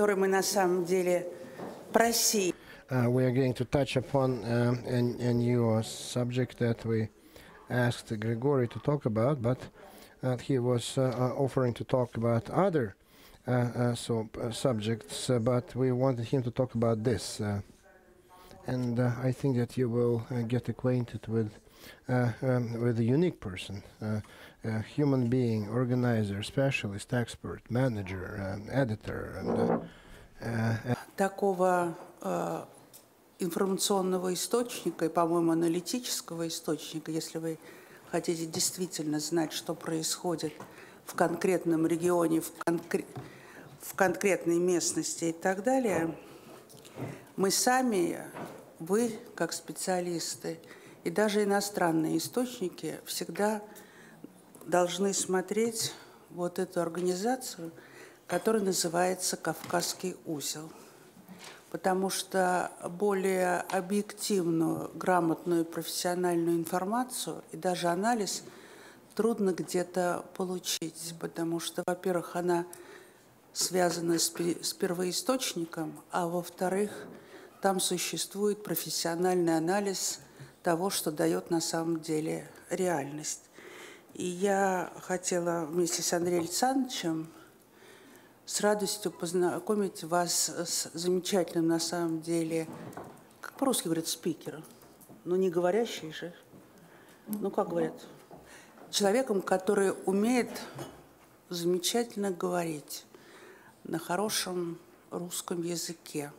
который мы на самом деле просили. Uh, we are going to touch upon uh, a, a new subject that we asked Grigory to talk about, but uh, he was uh, uh offering to talk about other uh, uh so subjects, but we wanted him to talk about this. and I think that you will get acquainted with um, with a unique person uh, human being, organizer, specialist, expert, manager, um, editor. And, uh, uh, Такого uh, информационного источника и, по-моему, аналитического источника, если вы хотите действительно знать, что происходит в конкретном регионе, в, конкре в конкретной местности и так далее, мы сами, вы как специалисты и даже иностранные источники всегда должны смотреть вот эту организацию, которая называется «Кавказский узел». Потому что более объективную, грамотную, профессиональную информацию и даже анализ трудно где-то получить. Потому что, во-первых, она связана с, с первоисточником, а во-вторых, там существует профессиональный анализ того, что дает на самом деле реальность. И я хотела вместе с Андреем Александровичем с радостью познакомить вас с замечательным, на самом деле, как по-русски говорят, спикером, но ну, не говорящий же, ну как говорят, человеком, который умеет замечательно говорить на хорошем русском языке,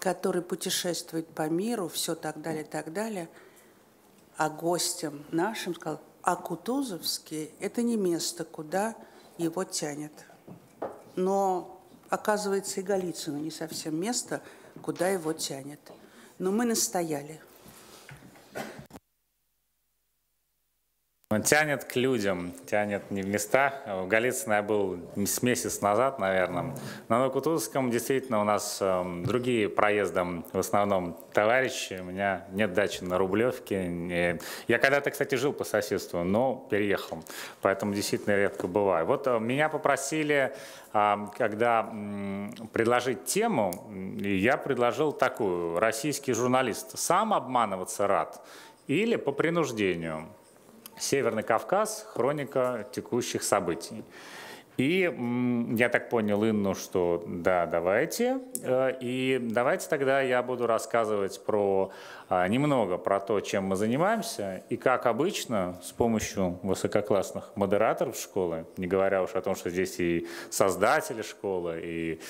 который путешествует по миру, все так далее, так далее. А гостем нашим сказал, а Кутузовский – это не место, куда его тянет. Но, оказывается, и Голицыну не совсем место, куда его тянет. Но мы настояли – Тянет к людям, тянет не в местах. В Голицыно я был с месяц назад, наверное. На Новокутузовском действительно у нас э, другие проезды, в основном товарищи. У меня нет дачи на Рублевке. Я когда-то, кстати, жил по соседству, но переехал. Поэтому действительно редко бываю. Вот э, меня попросили, э, когда э, предложить тему, я предложил такую. Российский журналист сам обманываться рад или по принуждению? Северный Кавказ, хроника текущих событий. И я так понял Инну, что да, давайте. Э, и давайте тогда я буду рассказывать про а, немного про то, чем мы занимаемся. И как обычно, с помощью высококлассных модераторов школы, не говоря уж о том, что здесь и создатели школы, и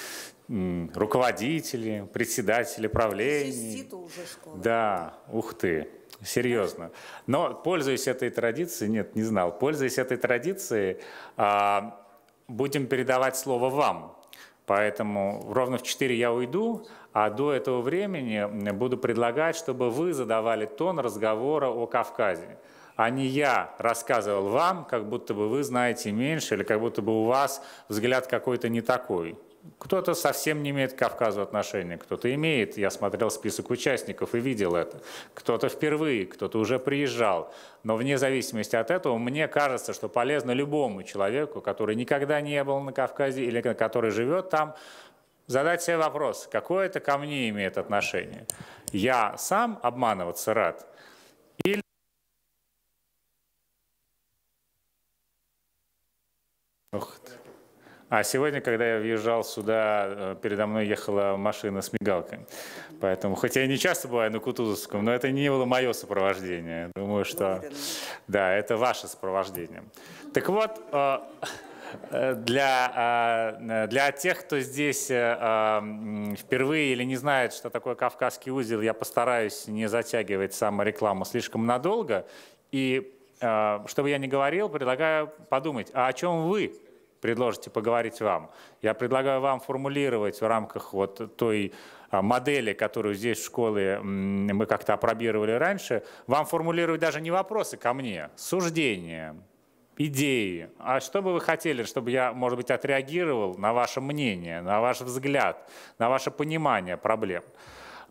руководители, председатели правления. Здесь титул уже школы. Да, ух ты. Серьезно. Но, пользуясь этой традицией, нет, не знал, пользуясь этой традицией, а, будем передавать слово вам. Поэтому ровно в 4 я уйду, а до этого времени буду предлагать, чтобы вы задавали тон разговора о Кавказе а не я рассказывал вам, как будто бы вы знаете меньше или как будто бы у вас взгляд какой-то не такой кто-то совсем не имеет к Кавказу отношения, кто-то имеет. Я смотрел список участников и видел это. Кто-то впервые, кто-то уже приезжал. Но вне зависимости от этого, мне кажется, что полезно любому человеку, который никогда не был на Кавказе или который живет там, задать себе вопрос, какое это ко мне имеет отношение. Я сам обманываться рад или Ох ты. А сегодня, когда я въезжал сюда, э, передо мной ехала машина с мигалками, Поэтому, хотя я не часто бываю на Кутузовском, но это не было мое сопровождение. Думаю, что... Да, это ваше сопровождение. Так вот, э, э, для, для тех, кто здесь впервые или не знает, что такое Кавказский узел, я постараюсь не затягивать саморекламу слишком надолго. И чтобы я не говорил, предлагаю подумать, а о чем вы предложите поговорить вам. Я предлагаю вам формулировать в рамках вот той а, модели, которую здесь в школе мы как-то опробировали раньше, вам формулировать даже не вопросы ко мне, суждения, идеи. А что бы вы хотели, чтобы я, может быть, отреагировал на ваше мнение, на ваш взгляд, на ваше понимание проблем?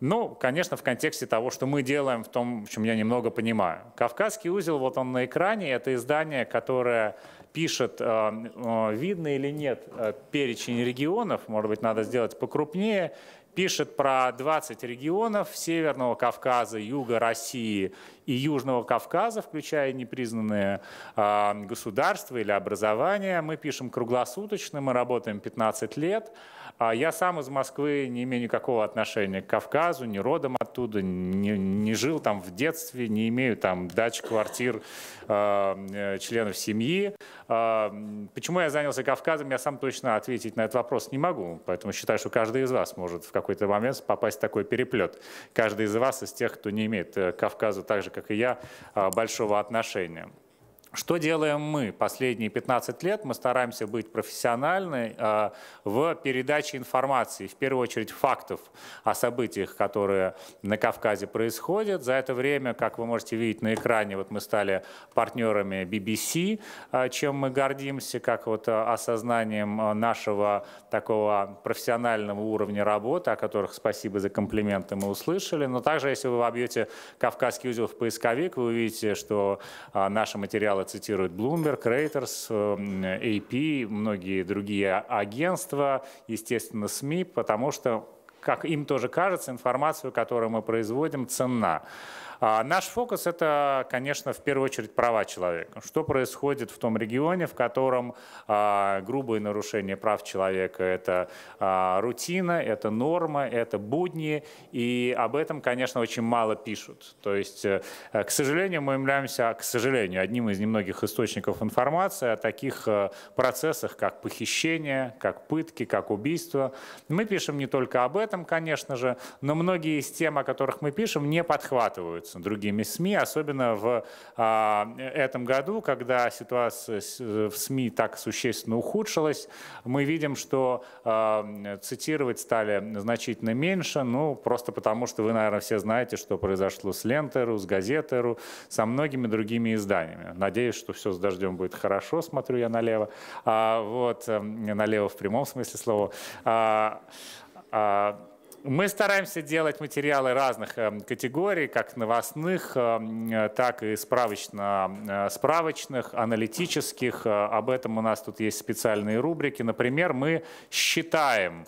Ну, конечно, в контексте того, что мы делаем, в том, в чем я немного понимаю. «Кавказский узел», вот он на экране, это издание, которое пишет, а, а, видно или нет э, перечень регионов, может быть, надо сделать покрупнее, пишет про 20 регионов Северного Кавказа, Юга России и Южного Кавказа, включая непризнанные а, государства или образования. Мы пишем круглосуточно, мы работаем 15 лет. А я сам из Москвы не имею никакого отношения к Кавказу, не родом оттуда, не, не жил там в детстве, не имею там дач, квартир а, э, членов семьи. А, почему я занялся Кавказом, я сам точно ответить на этот вопрос не могу, поэтому считаю, что каждый из вас может в какой-то момент попасть в такой переплет. Каждый из вас, из тех, кто не имеет э, к Кавказу, так же, как и я, большого отношения. Что делаем мы? Последние 15 лет мы стараемся быть профессиональны э, в передаче информации, в первую очередь фактов о событиях, которые на Кавказе происходят. За это время, как вы можете видеть на экране, вот мы стали партнерами BBC, э, чем мы гордимся, как вот э, осознанием нашего такого профессионального уровня работы, о которых спасибо за комплименты мы услышали. Но также, если вы вобьете «Кавказский узел» в поисковик, вы увидите, что наши материалы материалы цитируют Bloomberg, Reuters, эм, AP, многие другие агентства, естественно, СМИ, потому что, как им тоже кажется, информацию, которую мы производим, ценна. А наш фокус – это, конечно, в первую очередь права человека. Что происходит в том регионе, в котором а, грубые нарушения прав человека – это а, рутина, это норма, это будни, и об этом, конечно, очень мало пишут. То есть, э, к сожалению, мы являемся, к сожалению, одним из немногих источников информации о таких э, процессах, как похищение, как пытки, как убийство. Мы пишем не только об этом, конечно же, но многие из тем, о которых мы пишем, не подхватываются работать другими СМИ, особенно в а, этом году, когда ситуация в СМИ так существенно ухудшилась. Мы видим, что а, цитировать стали значительно меньше, ну, просто потому что вы, наверное, все знаете, что произошло с Лентеру, с Газетеру, со многими другими изданиями. Надеюсь, что все с дождем будет хорошо, смотрю я налево. А, вот, эм, налево в прямом смысле слова. А, а, мы стараемся делать материалы разных эм, категорий, как новостных, эм, э, так и справочно-справочных, э, аналитических. Э, об этом у нас тут есть специальные рубрики. Например, мы считаем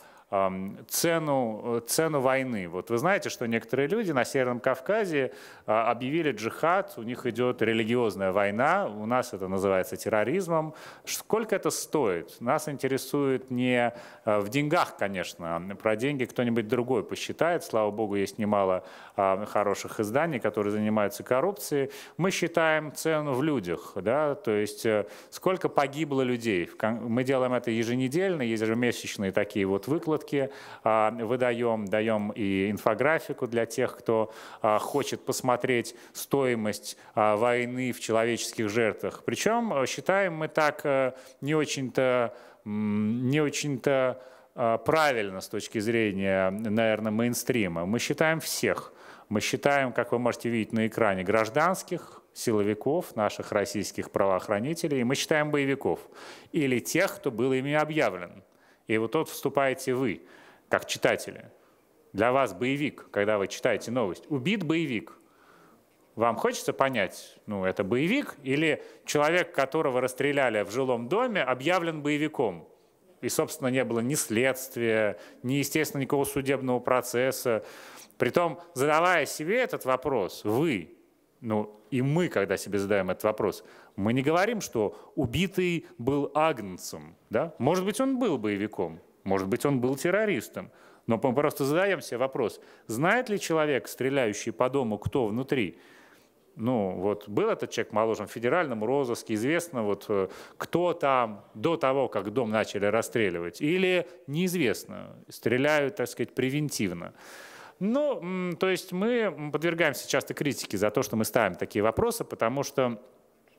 цену, э, цену войны. Вот вы знаете, что некоторые люди на Северном Кавказе а, объявили джихад, у них идет религиозная война, у нас это называется терроризмом. Сколько это стоит? Нас интересует не э, в деньгах, конечно, а про деньги кто-нибудь другой посчитает. Слава богу, есть немало а, хороших изданий, которые занимаются коррупцией. Мы считаем цену в людях, да, то есть э, сколько погибло людей. Мы делаем это еженедельно, ежемесячные такие вот выплаты сводки а, выдаем, даем и инфографику для тех, кто а, хочет посмотреть стоимость а, войны в человеческих жертвах. Причем э, считаем мы так э, не очень-то не очень-то правильно с точки зрения, наверное, мейнстрима. Мы считаем всех. Мы считаем, как вы можете видеть на экране, гражданских, силовиков, наших российских правоохранителей, и мы считаем боевиков или тех, кто был ими объявлен. И вот тут вступаете вы, как читатели. Для вас боевик, когда вы читаете новость. Убит боевик. Вам хочется понять, ну, это боевик или человек, которого расстреляли в жилом доме, объявлен боевиком? И, собственно, не было ни следствия, ни, естественно, никакого судебного процесса. Притом, задавая себе этот вопрос, вы, ну, и мы, когда себе задаем этот вопрос, мы не говорим, что убитый был агнцем. Да? Может быть, он был боевиком, может быть, он был террористом. Но мы просто задаем себе вопрос, знает ли человек, стреляющий по дому, кто внутри? Ну, вот был этот человек моложе в федеральном розыске, известно, вот, э, кто там до того, как дом начали расстреливать, или неизвестно, стреляют, так сказать, превентивно. Ну, то есть мы подвергаемся часто критике за то, что мы ставим такие вопросы, потому что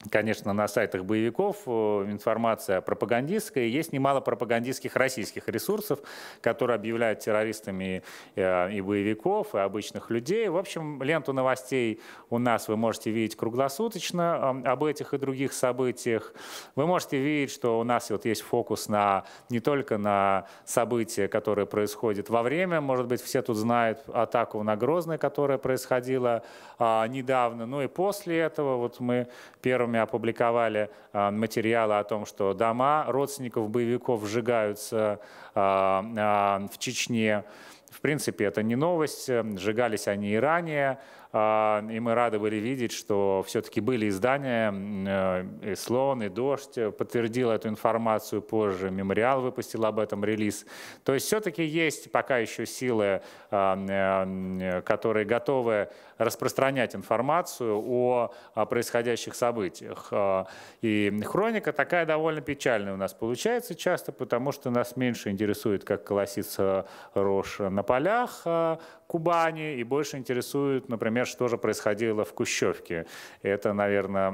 конечно, на сайтах боевиков э, информация пропагандистская. Есть немало пропагандистских российских ресурсов, которые объявляют террористами э, и боевиков, и обычных людей. В общем, ленту новостей у нас вы можете видеть круглосуточно эм, об этих и других событиях. Вы можете видеть, что у нас вот есть фокус на, не только на события, которые происходят во время, может быть, все тут знают атаку на Грозный, которая происходила а, недавно, ну и после этого вот мы первым форме опубликовали э, материалы о том, что дома родственников боевиков сжигаются э, э, в Чечне. В принципе, это не новость, сжигались они и ранее, и мы рады были видеть, что все-таки были издания, и «Слон», и «Дождь» подтвердил эту информацию позже, «Мемориал» выпустил об этом релиз. То есть все-таки есть пока еще силы, которые готовы распространять информацию о, происходящих событиях. А, и хроника такая довольно печальная у нас получается часто, потому что нас меньше интересует, как колосится рожь на полях а, Кубани, и больше интересует, например, что же происходило в Кущевке. Это, наверное,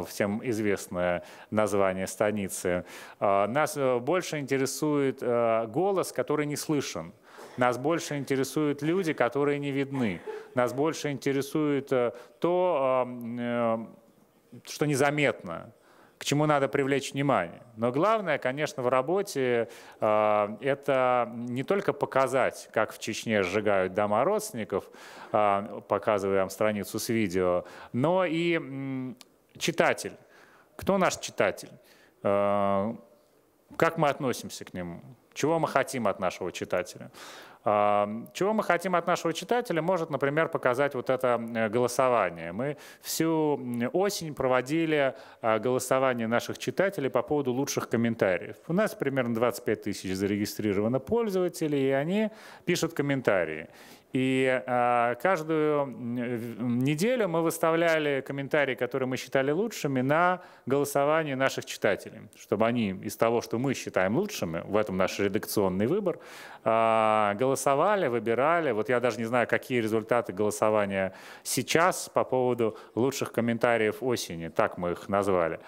э, всем известное название станицы. А, нас э, больше интересует э, голос, который не слышен. Нас больше интересуют люди, которые не видны. Нас больше интересует э, то, э, что незаметно, к чему надо привлечь внимание. Но главное, конечно, в работе э, это не только показать, как в Чечне сжигают дома родственников, показывая вам страницу с видео, но и читатель. Кто наш читатель? как мы относимся к нему? Чего мы хотим от нашего читателя? Чего мы хотим от нашего читателя, может, например, показать вот это э, голосование. Мы всю осень проводили э, голосование наших читателей по поводу лучших комментариев. У нас примерно 25 тысяч зарегистрировано пользователей, и они пишут комментарии. И э, каждую неделю мы выставляли комментарии, которые мы считали лучшими, на голосование наших читателей, чтобы они из того, что мы считаем лучшими, в этом наш редакционный выбор, э, голосовали, выбирали. Вот я даже не знаю, какие результаты голосования сейчас по поводу лучших комментариев осени, так мы их назвали.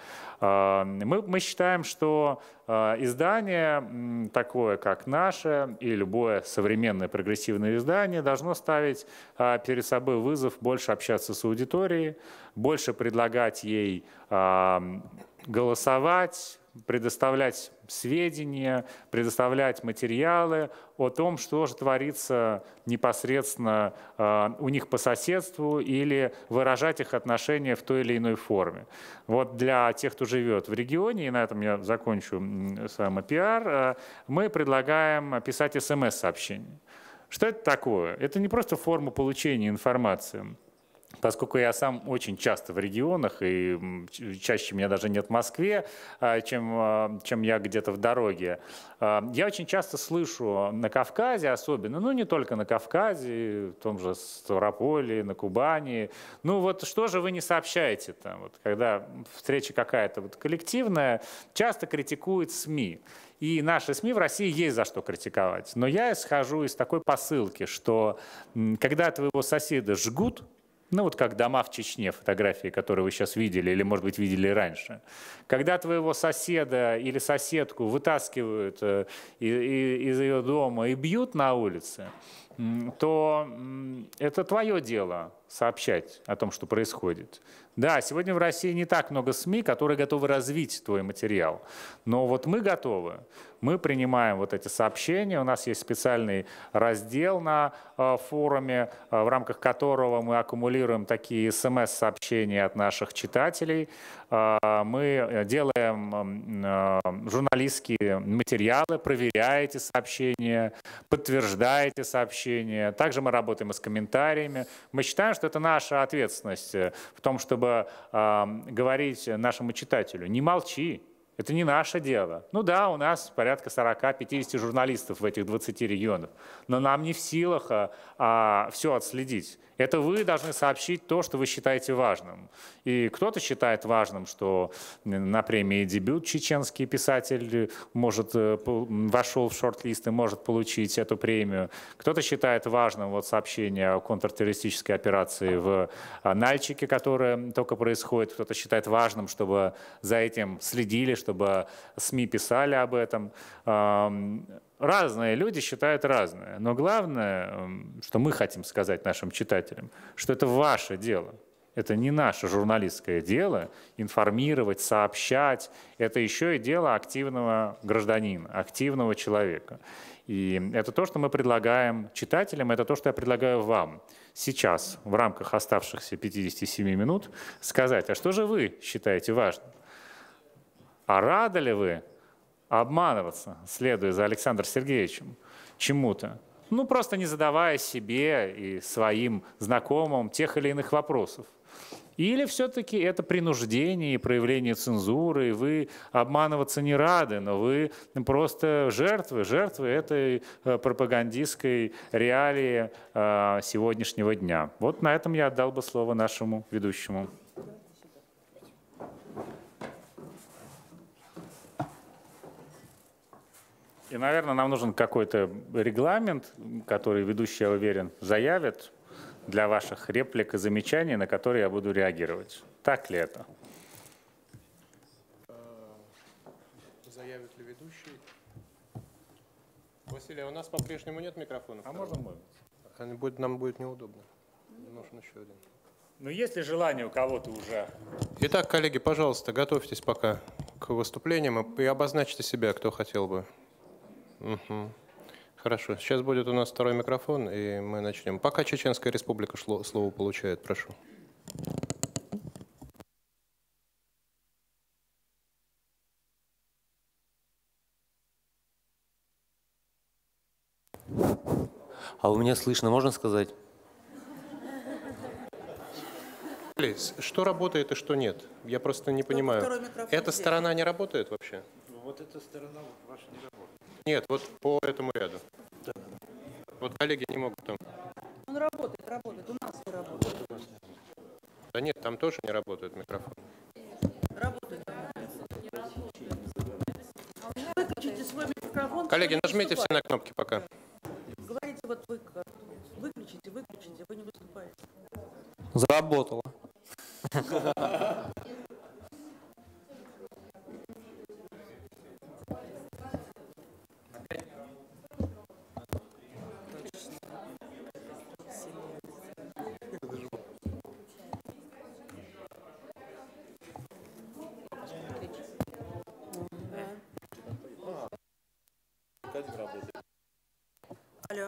Эм, мы, мы считаем, что э, издание такое, как наше, и любое современное прогрессивное издание должно ставить э, перед собой вызов больше общаться с аудиторией, больше предлагать ей эм, голосовать, предоставлять сведения, предоставлять материалы о том, что же творится непосредственно э, у них по соседству или выражать их отношения в той или иной форме. Вот для тех, кто живет в регионе, и на этом я закончу самопиар, э, мы предлагаем писать смс-сообщения. Что это такое? Это не просто форма получения информации. Поскольку я сам очень часто в регионах, и чаще меня даже нет в Москве, а, чем, а, чем я где-то в дороге, а, я очень часто слышу на Кавказе особенно, ну не только на Кавказе, в том же Ставрополе, на Кубани, ну вот что же вы не сообщаете там, вот, когда встреча какая-то вот коллективная, часто критикуют СМИ. И наши СМИ в России есть за что критиковать. Но я исхожу из такой посылки, что когда твоего соседа жгут, ну вот как дома в Чечне, фотографии, которые вы сейчас видели, или, может быть, видели раньше. Когда твоего соседа или соседку вытаскивают э, из ее дома и бьют на улице, то это твое дело сообщать о том, что происходит. Да, сегодня в России не так много СМИ, которые готовы развить твой материал. Но вот мы готовы. Мы принимаем вот эти сообщения. У нас есть специальный раздел на э, форуме, э, в рамках которого мы аккумулируем такие смс-сообщения от наших читателей. Э, мы делаем э, журналистские материалы, проверяете сообщения, подтверждаете сообщения. Также мы работаем и с комментариями. Мы считаем, что подкаст — это наша ответственность э, в том, чтобы э, говорить нашему читателю «не молчи». Это не наше дело. Ну да, у нас порядка 40-50 журналистов в этих 20 регионах, но нам не в силах э, а, а, все отследить. Это вы должны сообщить то, что вы считаете важным. И кто-то считает важным, что на премии «Дебют» чеченский писатель э, может, э, вошел в шорт-лист и может получить эту премию. Кто-то считает важным вот сообщение о контртеррористической операции в а, Нальчике, которая только происходит. Кто-то считает важным, чтобы за этим следили, чтобы СМИ писали об этом разные люди считают разное. Но главное, эм, что мы хотим сказать нашим читателям, что это ваше дело. Это не наше журналистское дело информировать, сообщать. Это еще и дело активного гражданина, активного человека. И это то, что мы предлагаем читателям, это то, что я предлагаю вам сейчас в рамках оставшихся 57 минут сказать, а что же вы считаете важным? А рады ли вы обманываться, следуя за Александром Сергеевичем чему-то. Ну, просто не задавая себе и своим знакомым тех или иных вопросов. Или все-таки это принуждение и проявление цензуры, и вы обманываться не рады, но вы просто жертвы, жертвы этой э, пропагандистской реалии э, сегодняшнего дня. Вот на этом я отдал бы слово нашему ведущему. И, наверное, нам нужен какой-то регламент, который ведущий, я уверен, заявит для ваших реплик и замечаний, на которые я буду реагировать. Так ли это? Заявит ли ведущий? Василий, а у нас по-прежнему нет микрофона. А можно мы? А, будет, нам будет неудобно. Нужен еще один. Ну, есть ли желание у кого-то уже? Итак, коллеги, пожалуйста, готовьтесь пока к выступлениям и обозначьте себя, кто хотел бы. Угу. Хорошо. Сейчас будет у нас второй микрофон, и мы начнем. Пока Чеченская республика шло, слово получает, прошу. А у меня слышно, можно сказать? Что работает и что нет? Я просто не понимаю. Эта сторона не работает вообще? Ну, вот эта сторона ваша не работает. Нет, вот по этому ряду. Да. Вот коллеги не могут там. Он работает, работает. У нас не работает. Да нет, там тоже не работает микрофон. Работает. Выключите свой микрофон. Коллеги, нажмите все на кнопки пока. Говорите, вот вы выключите, выключите, вы не выступаете. Заработало.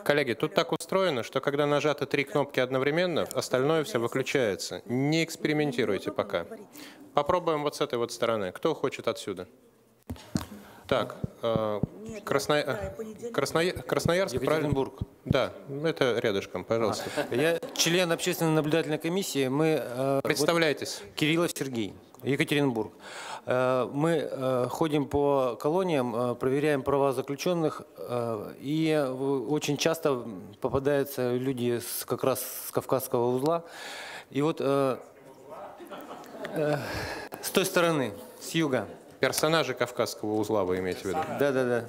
Коллеги, тут так устроено, что когда нажаты три кнопки одновременно, остальное все выключается. Не экспериментируйте пока. Попробуем вот с этой вот стороны. Кто хочет отсюда? Так, э, Нет, Красноярск, Екатеринбург. Да, это рядышком, пожалуйста. А. я член общественной наблюдательной комиссии. Мы, э, Представляйтесь. Вот, Кириллов Сергей, Екатеринбург. Э, мы ходим по колониям, проверяем права заключенных, и очень часто попадаются люди как раз с Кавказского узла. И вот с той стороны, с юга. Персонажи кавказского узла вы имеете в виду? Да, да, да.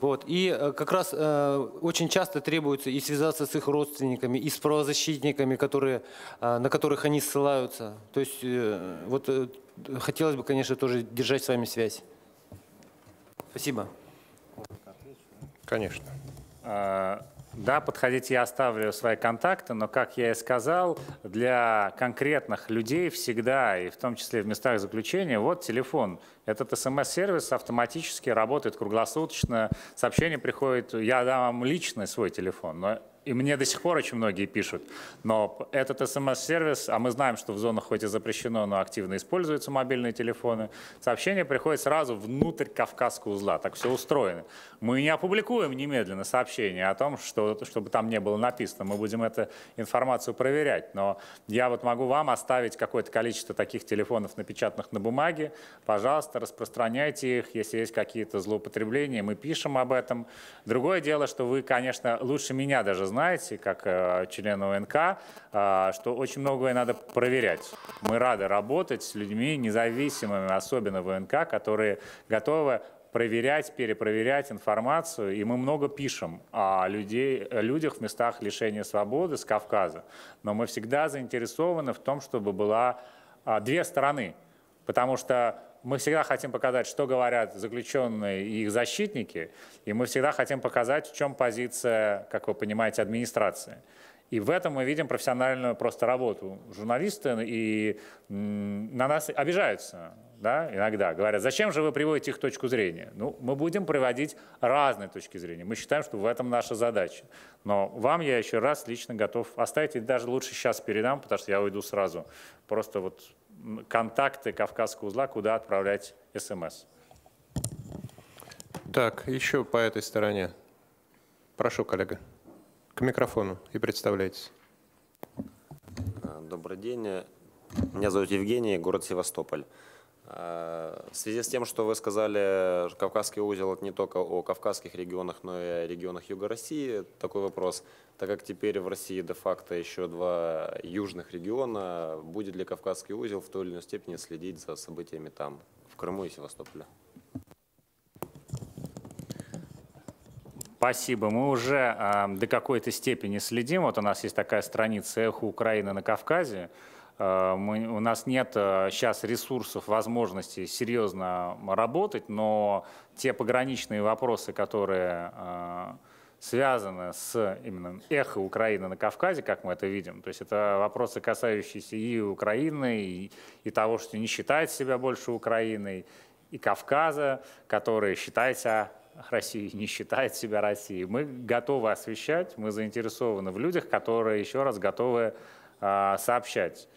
Вот. И э, как раз э, очень часто требуется и связаться с их родственниками, и с правозащитниками, которые, э, на которых они ссылаются. То есть э, вот э, хотелось бы, конечно, тоже держать с вами связь. Спасибо. Конечно. А, да, подходите, я оставлю свои контакты, но, как я и сказал, для конкретных людей всегда, и в том числе в местах заключения, вот телефон. Этот смс-сервис автоматически работает круглосуточно, сообщение приходит, я дам вам личный свой телефон, но и мне до сих пор очень многие пишут, но этот смс-сервис, а мы знаем, что в зонах хоть и запрещено, но активно используются мобильные телефоны, сообщение приходит сразу внутрь Кавказского узла, так все устроено. Мы не опубликуем немедленно сообщение о том, что, чтобы там не было написано, мы будем эту информацию проверять, но я вот могу вам оставить какое-то количество таких телефонов, напечатанных на бумаге, пожалуйста, распространяйте их, если есть какие-то злоупотребления, мы пишем об этом. Другое дело, что вы, конечно, лучше меня даже знаете, как э, член ОНК, э, что очень многое надо проверять. Мы рады работать с людьми независимыми, особенно в ОНК, которые готовы проверять, перепроверять информацию, и мы много пишем о людей, о людях в местах лишения свободы с Кавказа. Но мы всегда заинтересованы в том, чтобы была а, две стороны, потому что мы всегда хотим показать, что говорят заключенные и их защитники, и мы всегда хотим показать, в чем позиция, как вы понимаете, администрации. И в этом мы видим профессиональную просто работу. Журналисты и на нас обижаются да, иногда. Говорят, зачем же вы приводите их точку зрения? Ну, мы будем приводить разные точки зрения. Мы считаем, что в этом наша задача. Но вам я еще раз лично готов оставить, и даже лучше сейчас передам, потому что я уйду сразу. Просто вот контакты Кавказского узла, куда отправлять СМС. Так, еще по этой стороне. Прошу, коллега, к микрофону и представляйтесь. Добрый день. Меня зовут Евгений, город Севастополь. Э, в связи с тем, что вы сказали, Кавказский узел – это не только о кавказских регионах, но и о регионах Юга России, такой вопрос. Так как теперь в России де-факто еще два южных региона, будет ли Кавказский узел в той или иной степени следить за событиями там, в Крыму и Севастополе? Спасибо. Мы уже э, до какой-то степени следим. Вот у нас есть такая страница «Эхо Украины на Кавказе». Э, мы, у нас нет сейчас э, ресурсов, возможностей серьезно работать, но те пограничные вопросы, которые э, связаны с именно эхо Украины на Кавказе, как мы это видим. То есть это вопросы, касающиеся и Украины, и, и того, что не считает себя больше Украиной, и Кавказа, который считает себя а, Россией, не считает себя Россией. Мы готовы освещать, мы заинтересованы в людях, которые, еще раз, готовы э, сообщать.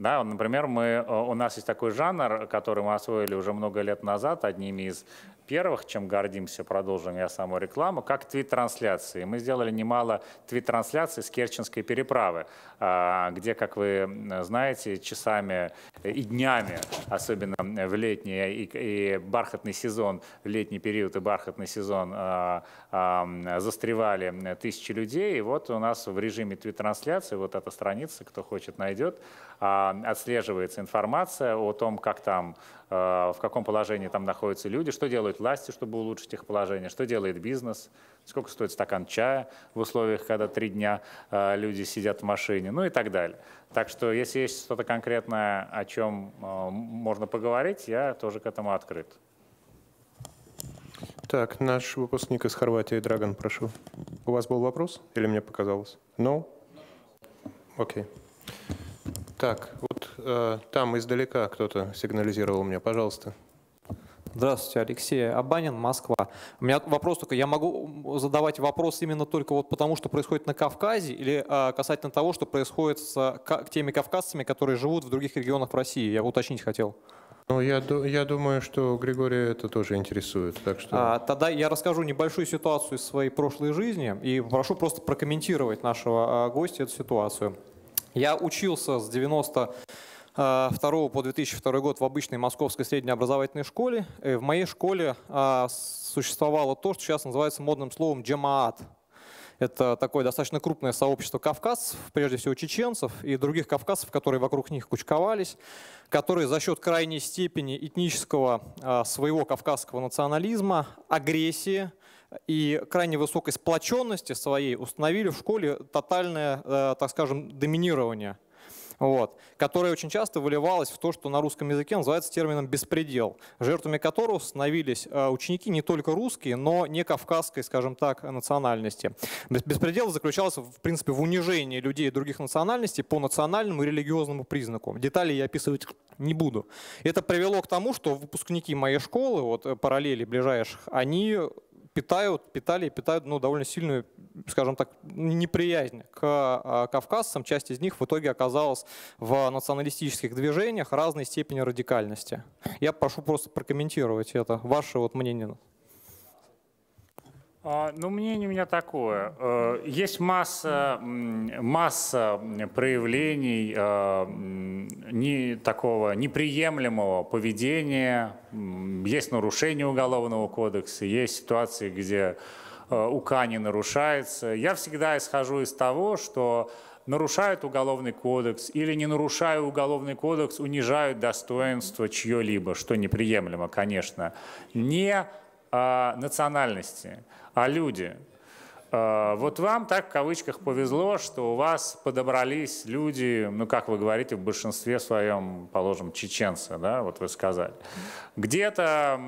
Да, например, мы, э, у нас есть такой жанр, который мы освоили уже много лет назад одними из первых, чем гордимся, продолжим я саму рекламу, как твит-трансляции. Мы сделали немало твит-трансляций с Керченской переправы, а, где, как вы знаете, часами и днями, особенно в летний и, бархатный сезон, летний период и бархатный сезон а, а, застревали тысячи людей. И вот у нас в режиме твит-трансляции вот эта страница, кто хочет, найдет, отслеживается информация о том, как там Э, в каком положении там находятся люди, что делают власти, чтобы улучшить их положение, что делает бизнес, сколько стоит стакан чая в условиях, когда три дня э, люди сидят в машине, ну и так далее. Так что если есть что-то конкретное, о чем э, можно поговорить, я тоже к этому открыт. Так, наш выпускник из Хорватии, Драгон, прошу. У вас был вопрос или мне показалось? No? Ну? Окей. Okay. Так, вот э, там издалека кто-то сигнализировал мне, пожалуйста. Здравствуйте, Алексей Абанин, Москва. У меня вопрос только, я могу задавать вопрос именно только вот потому, что происходит на Кавказе, или а, касательно того, что происходит с а, теми кавказцами, которые живут в других регионах России? Я уточнить хотел. Ну, я, я думаю, что Григория это тоже интересует. Так что... а, тогда я расскажу небольшую ситуацию из своей прошлой жизни и прошу просто прокомментировать нашего а, гостя эту ситуацию. Я учился с 90 э, по 2002 год в обычной московской среднеобразовательной школе. Э, в моей школе э, существовало то, что сейчас называется модным словом джемаат. Это такое достаточно крупное сообщество кавказцев, прежде всего чеченцев и других кавказцев, которые вокруг них кучковались, которые за счет крайней степени этнического своего кавказского национализма, агрессии, и крайне высокой сплоченности своей установили в школе тотальное, э, так скажем, доминирование, вот, которое очень часто выливалось в то, что на русском языке называется термином «беспредел», жертвами которого становились э, ученики не только русские, но не кавказской, скажем так, национальности. Беспредел заключался, в принципе, в унижении людей других национальностей по национальному и религиозному признаку. Детали я описывать не буду. Это привело к тому, что выпускники моей школы, вот э, параллели ближайших, они питают, питали и питают ну, довольно сильную, скажем так, неприязнь к а, кавказцам. Часть из них в итоге оказалась в националистических движениях разной степени радикальности. Я прошу просто прокомментировать это, ваше вот мнение. А, ну, мнение у меня такое. Э, есть масса, масса проявлений э, не, такого неприемлемого поведения. Есть нарушение Уголовного кодекса, есть ситуации, где э, УК не нарушается. Я всегда исхожу из того, что нарушают Уголовный кодекс или не нарушая Уголовный кодекс, унижают достоинство чье-либо, что неприемлемо, конечно, не а, национальности а люди. А, вот вам так в кавычках повезло, что у вас подобрались люди, ну как вы говорите, в большинстве своем, положим, чеченцы, да, вот вы сказали. Где-то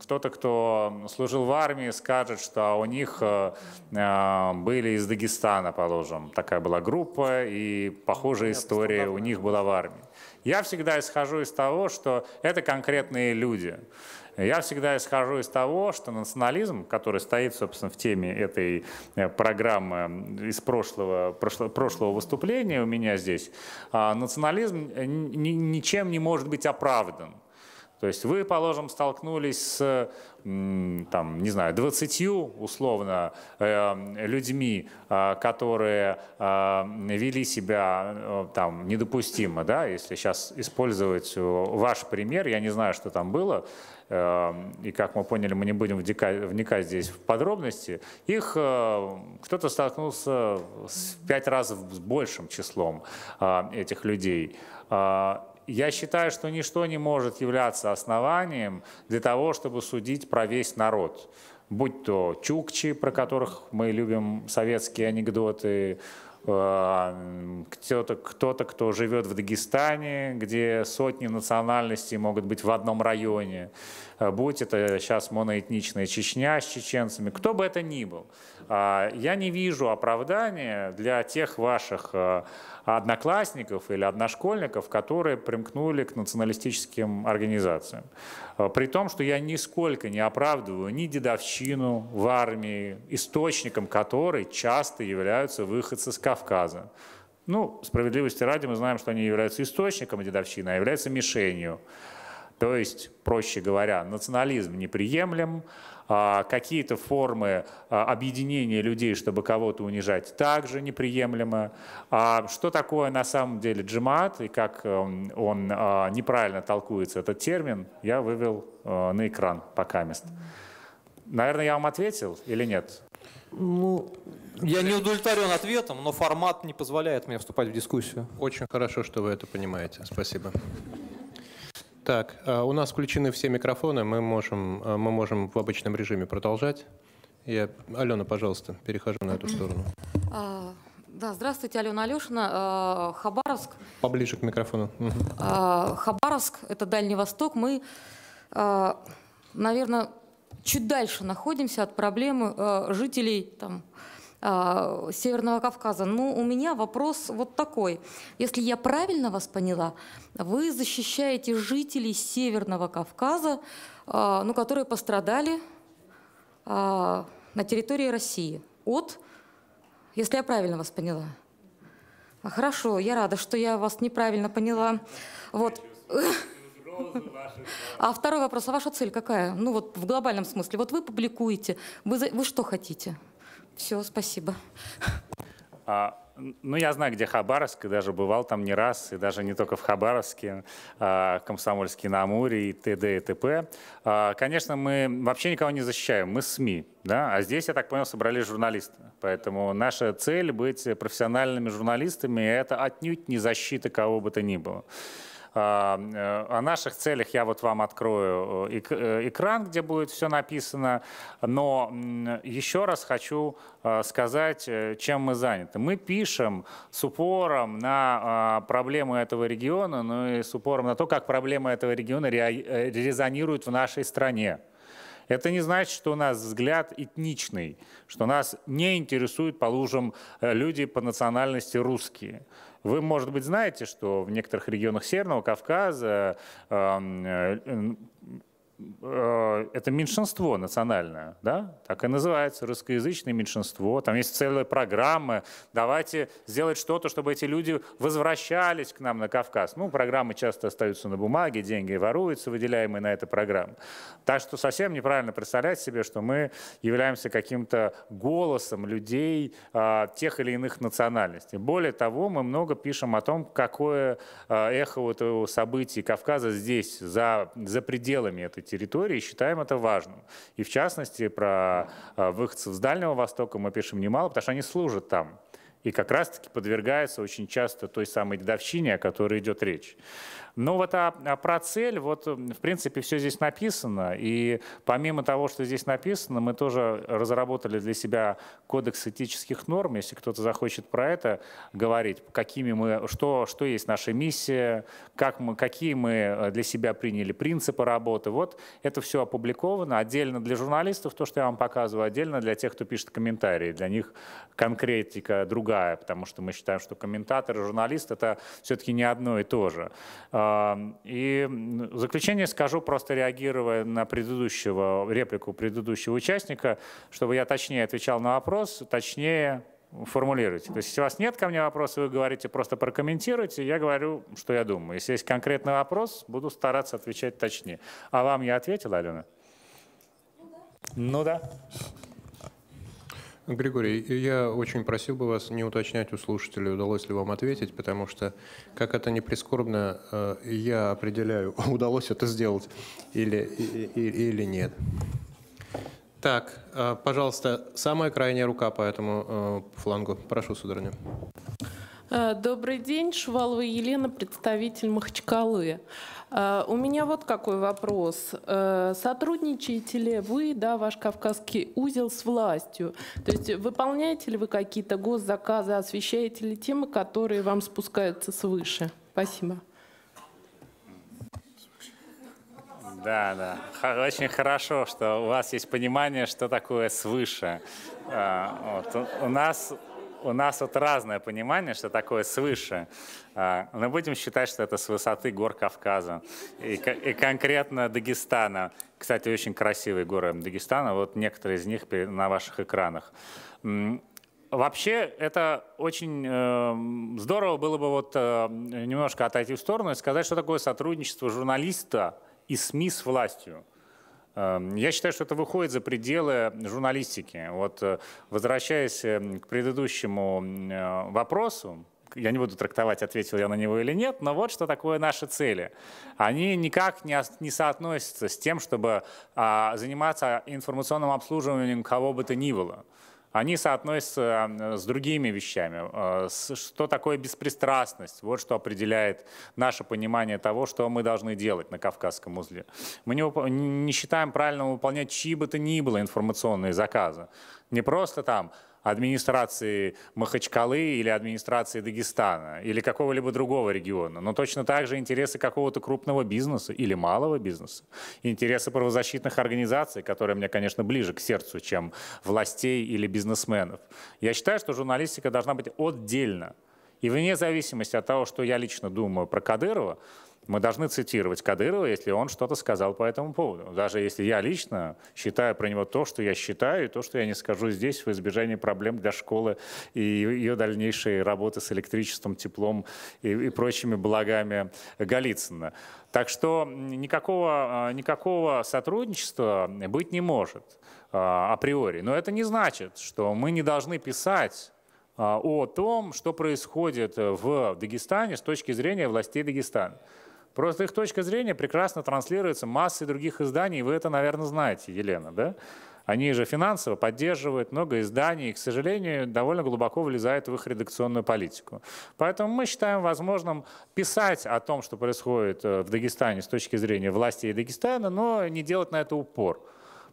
кто-то, кто служил в армии, скажет, что у них э, э, были из Дагестана, положим, такая была группа, и похожая история у них была в армии. Я всегда исхожу из того, что это конкретные люди. Я всегда исхожу из того, что национализм, который стоит, собственно, в теме этой э, программы из прошлого, прошло, прошлого выступления у меня здесь, а национализм ничем не может быть оправдан. То есть вы, положим, столкнулись с, там, не знаю, 20 условно э, людьми, э, которые э, вели себя там недопустимо, да, если сейчас использовать ваш пример, я не знаю, что там было, и как мы поняли, мы не будем вникать здесь в подробности, их кто-то столкнулся в пять раз с большим числом этих людей. Я считаю, что ничто не может являться основанием для того, чтобы судить про весь народ. Будь то чукчи, про которых мы любим советские анекдоты, э, кто-то, кто-то, кто живет в Дагестане, где сотни национальностей могут быть в одном районе, э, будь это сейчас моноэтничная Чечня с чеченцами, кто бы это ни был. А, я не вижу оправдания для тех ваших э, одноклассников или одношкольников, которые примкнули к националистическим организациям. Э, при том, что я нисколько не оправдываю ни дедовщину в армии, источником которой часто являются выходцы с Кавказа. Ну, справедливости ради, мы знаем, что они являются источником дедовщины, а являются мишенью. То есть, проще говоря, национализм неприемлем, а, какие-то формы а, объединения людей, чтобы кого-то унижать, также неприемлемо. А что такое на самом деле джимат и как эм, он неправильно толкуется, этот термин, я вывел э, на экран пока мест. Наверное, я вам ответил или нет? Ну, я не удовлетворен ответом, но формат не позволяет мне вступать в дискуссию. Очень хорошо, что вы это понимаете. Спасибо. Так, э, у нас включены все микрофоны, мы можем, э, мы можем в обычном режиме продолжать. Я, Алена, пожалуйста, перехожу на эту сторону. А, да, здравствуйте, Алена Алешина. Э, Хабаровск. Поближе к микрофону. А, Хабаровск – это Дальний Восток. Мы, наверное, чуть дальше находимся от проблемы жителей там, а, Северного Кавказа. Но ну, у меня вопрос вот такой. Если я правильно вас поняла, вы защищаете жителей Северного Кавказа, а, ну, которые пострадали а, на территории России от, если я правильно вас поняла. Хорошо, я рада, что я вас неправильно поняла. Вот. А второй вопрос, а ваша цель какая? Ну вот в глобальном смысле, вот вы публикуете, вы, вы что хотите? Все, спасибо. А, ну, я знаю, где Хабаровск, и даже бывал там не раз, и даже не только в Хабаровске, а, Комсомольске на Амуре и т.д. и т.п. А, конечно, мы вообще никого не защищаем, мы СМИ, да? а здесь, я так понял, собрались журналисты. Поэтому наша цель быть профессиональными журналистами, и это отнюдь не защита кого бы то ни было. А, э, о наших целях я вот вам открою э, э, экран, где будет все написано. Но еще раз хочу сказать, чем мы заняты. Мы пишем с упором на а, проблемы этого региона, но ну и с упором на то, как проблемы этого региона резонируют в нашей стране. Это не значит, что у нас взгляд этничный, что нас не интересуют, по лужам, люди по национальности русские. Вы, может быть, знаете, что в некоторых регионах Северного Кавказа эм, э, Э, это меньшинство национальное, да? Так и называется, русскоязычное меньшинство. Там есть целые программы, Давайте сделать что-то, чтобы эти люди возвращались к нам на Кавказ. Ну, программы часто остаются на бумаге, деньги воруются, выделяемые на это программы. Так что совсем неправильно представлять себе, что мы являемся каким-то голосом людей э, тех или иных национальностей. Более того, мы много пишем о том, какое э, эхо вот событий Кавказа здесь, за, за пределами этой территории, считаем это важным. И в частности, про а, выходцев с Дальнего Востока мы пишем немало, потому что они служат там и как раз-таки подвергается очень часто той самой дедовщине, о которой идет речь. Но вот а, а про цель, вот в принципе все здесь написано, и помимо того, что здесь написано, мы тоже разработали для себя кодекс этических норм, если кто-то захочет про это говорить, какими мы, что, что есть наша миссия, как мы, какие мы для себя приняли принципы работы. Вот это все опубликовано отдельно для журналистов, то, что я вам показываю, отдельно для тех, кто пишет комментарии, для них конкретика друг другая, потому что мы считаем, что комментатор и журналист — это все-таки не одно и то же. И в заключение скажу, просто реагируя на предыдущего, реплику предыдущего участника, чтобы я точнее отвечал на вопрос, точнее формулируйте. То есть если у вас нет ко мне вопроса, вы говорите просто прокомментируйте, я говорю, что я думаю. Если есть конкретный вопрос, буду стараться отвечать точнее. А вам я ответил, Алена? Ну да. Ну да. Григорий, я очень просил бы вас не уточнять у слушателей, удалось ли вам ответить, потому что, как это не прискорбно, э, я определяю, удалось это сделать или, или нет. Так, э, пожалуйста, самая крайняя рука по этому э, флангу. Прошу, сударыня. Добрый день, Шувалова Елена, представитель Махачкалы. Э, у меня вот какой вопрос. Э, сотрудничаете ли вы, да, ваш кавказский узел с властью? То есть выполняете ли вы какие-то госзаказы, освещаете ли темы, которые вам спускаются свыше? Спасибо. Да, да. Очень хорошо, что у вас есть понимание, что такое свыше. Э, вот. У нас у нас вот разное понимание, что такое свыше. Мы а, будем считать, что это с высоты гор Кавказа и, и конкретно Дагестана. Кстати, очень красивые горы Дагестана, вот некоторые из них на ваших экранах. Вообще, это очень э, здорово было бы вот э, немножко отойти в сторону и сказать, что такое сотрудничество журналиста и СМИ с властью. Эм, я считаю, что это выходит за пределы журналистики. Вот э, возвращаясь эм, к предыдущему э, вопросу, я не буду трактовать, ответил я на него или нет, но вот что такое наши цели. Они никак не, соотносятся с тем, чтобы а, заниматься информационным обслуживанием кого бы то ни было они соотносятся э, с другими вещами. Э, что такое беспристрастность? Вот что определяет наше понимание того, что мы должны делать на Кавказском узле. Мы не, не считаем правильным выполнять чьи бы то ни было информационные заказы. Не просто там администрации Махачкалы или администрации Дагестана или какого-либо другого региона, но точно так же интересы какого-то крупного бизнеса или малого бизнеса, интересы правозащитных организаций, которые мне, конечно, ближе к сердцу, чем властей или бизнесменов. Я считаю, что журналистика должна быть отдельно. И вне зависимости от того, что я лично думаю про Кадырова, мы должны цитировать Кадырова, если он что-то сказал по этому поводу. Даже если я лично считаю про него то, что я считаю, и то, что я не скажу здесь в избежании проблем для школы и ее дальнейшей работы с электричеством, теплом и, и прочими благами Голицына. Так что никакого, э, никакого сотрудничества быть не может э, априори. Но это не значит, что мы не должны писать э, о том, что происходит в Дагестане с точки зрения властей Дагестана. Просто их точка зрения прекрасно транслируется массой других изданий, вы это, наверное, знаете, Елена, да? Они же финансово поддерживают много изданий и, к сожалению, довольно глубоко влезают в их редакционную политику. Поэтому мы считаем возможным писать о том, что происходит э, в Дагестане с точки зрения властей Дагестана, но не делать на это упор.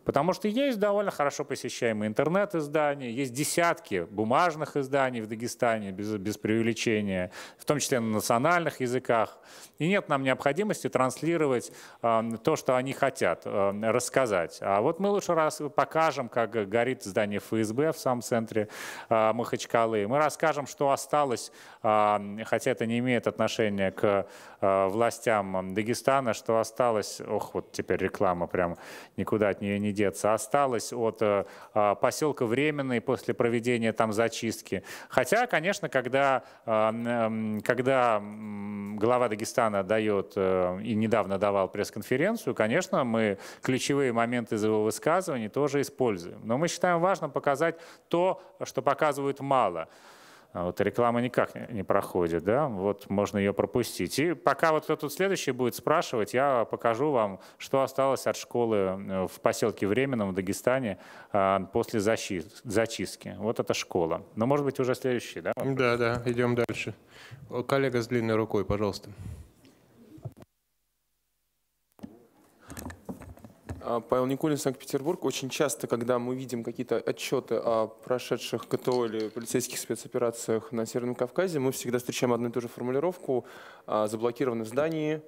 Потому что есть довольно хорошо посещаемые интернет-издания, есть десятки бумажных изданий в Дагестане, без, без преувеличения, в том числе на национальных языках. И нет нам необходимости транслировать э, то, что они хотят э, рассказать. А вот мы лучше раз покажем, как горит здание ФСБ в самом центре э, Махачкалы. Мы расскажем, что осталось, э, хотя это не имеет отношения к Э, властям Дагестана, что осталось, ох, вот теперь реклама прям, никуда от нее не деться, осталось от э, а, поселка Временный после проведения там зачистки. Хотя, конечно, когда, э, когда глава Дагестана дает и недавно давал пресс-конференцию, конечно, мы ключевые моменты из его высказываний тоже используем. Но мы считаем важным показать то, что показывают мало. А вот реклама никак не проходит, да, вот можно ее пропустить. И пока вот кто тут следующий будет спрашивать, я покажу вам, что осталось от школы э, в поселке Временном в Дагестане а, после зачистки. Вот эта школа. Но, может быть, уже следующий, да? Да, да, идем дальше. Коллега с длинной рукой, пожалуйста. А, Павел Никулин, Санкт-Петербург. Очень часто, когда мы видим какие-то отчеты о прошедших КТО или полицейских спецоперациях на Северном Кавказе, мы всегда встречаем одну и ту же формулировку а, «заблокированы здания,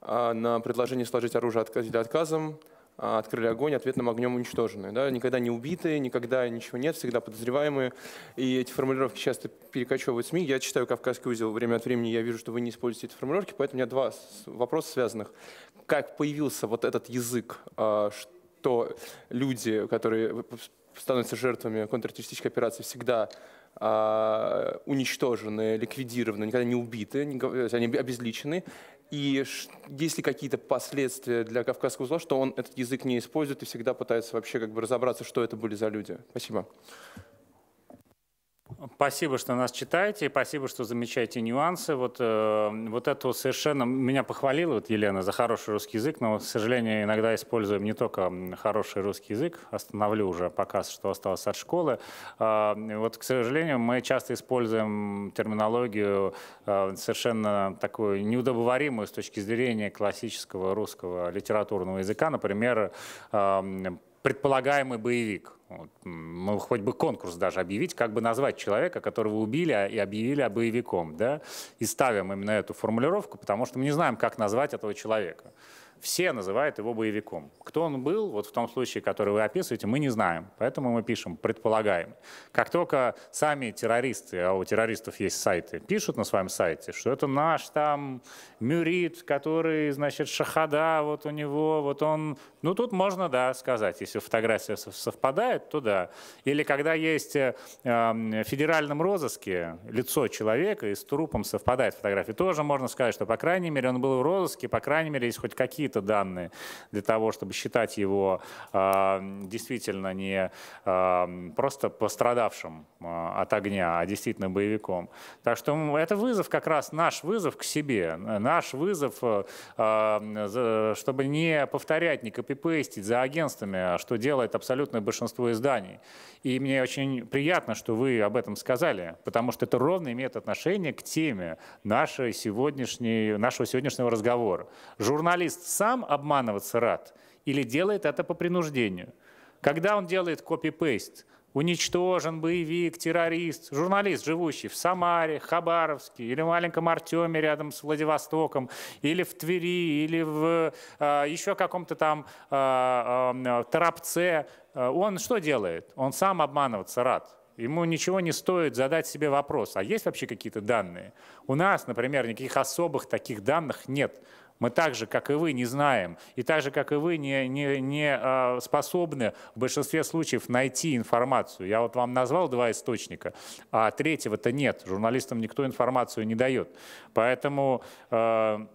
а, «на предложение сложить оружие отказили отказом», открыли огонь, ответным огнем уничтожены. Да? Никогда не убитые, никогда ничего нет, всегда подозреваемые. И эти формулировки часто перекочевывают СМИ. Я читаю «Кавказский узел» время от времени, я вижу, что вы не используете эти формулировки, поэтому у меня два вопроса связанных как появился вот этот язык, а, что люди, которые становятся жертвами контртеррористической операции, всегда а, уничтожены, ликвидированы, никогда не убиты, они обезличены. И есть ли какие-то последствия для Кавказского узла, что он этот язык не использует и всегда пытается вообще как бы разобраться, что это были за люди? Спасибо. Спасибо, что нас читаете, и спасибо, что замечаете нюансы. Вот, э, вот это совершенно... Меня похвалила вот Елена за хороший русский язык, но, к сожалению, иногда используем не только хороший русский язык, остановлю уже показ, что осталось от школы. Э, вот, к сожалению, мы часто используем терминологию э, совершенно такую неудобоваримую с точки зрения классического русского литературного языка. Например, э, предполагаемый боевик. Вот. Ну, хоть бы конкурс даже объявить, как бы назвать человека, которого убили а, и объявили боевиком. Да? И ставим именно эту формулировку, потому что мы не знаем, как назвать этого человека. Все называют его боевиком. Кто он был, вот в том случае, который вы описываете, мы не знаем. Поэтому мы пишем «предполагаем». Как только сами террористы, а у террористов есть сайты, пишут на своем сайте, что это наш там Мюрит, который, значит, Шахада, вот у него, вот он... Ну, тут можно, да, сказать. Если фотография совпадает, то да. Или когда есть э, в федеральном розыске лицо человека и с трупом совпадает фотография, тоже можно сказать, что, по крайней мере, он был в розыске, по крайней мере, есть хоть какие-то какие-то данные для того, чтобы считать его а, действительно не а, просто пострадавшим а, от огня, а действительно боевиком. Так что это вызов как раз наш вызов к себе, наш вызов, чтобы не повторять, не копипейстить за агентствами, что делает абсолютное большинство изданий. И мне очень приятно, что вы об этом сказали, потому что это ровно имеет отношение к теме нашей сегодняшней, нашего сегодняшнего разговора. Журналист сам сам обманываться рад или делает это по принуждению? Когда он делает копипейст, уничтожен боевик, террорист, журналист, живущий в Самаре, Хабаровске или в маленьком Артеме рядом с Владивостоком, или в Твери, или в э, еще каком-то там э, э, Торопце, э, он что делает? Он сам обманываться рад. Ему ничего не стоит задать себе вопрос, а есть вообще какие-то данные? У нас, например, никаких особых таких данных нет. Мы так же, как и вы, не знаем, и так же, как и вы, не, не, не а, способны в большинстве случаев найти информацию. Я вот вам назвал два источника, а третьего-то нет. Журналистам никто информацию не дает. Поэтому... Э,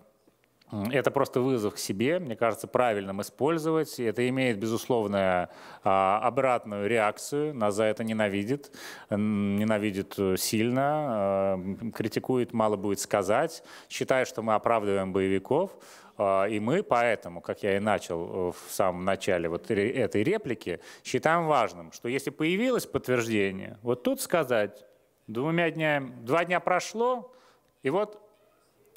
это просто вызов к себе, мне кажется, правильным использовать. И это имеет, безусловно, а, обратную реакцию. Нас за это ненавидит, ненавидит э, сильно, э, критикует, мало будет сказать, считает, что мы оправдываем боевиков. А, и мы поэтому, как я и начал э, в самом начале вот этой реплики, считаем важным, что если появилось подтверждение, вот тут сказать, двумя днями, два дня прошло, и вот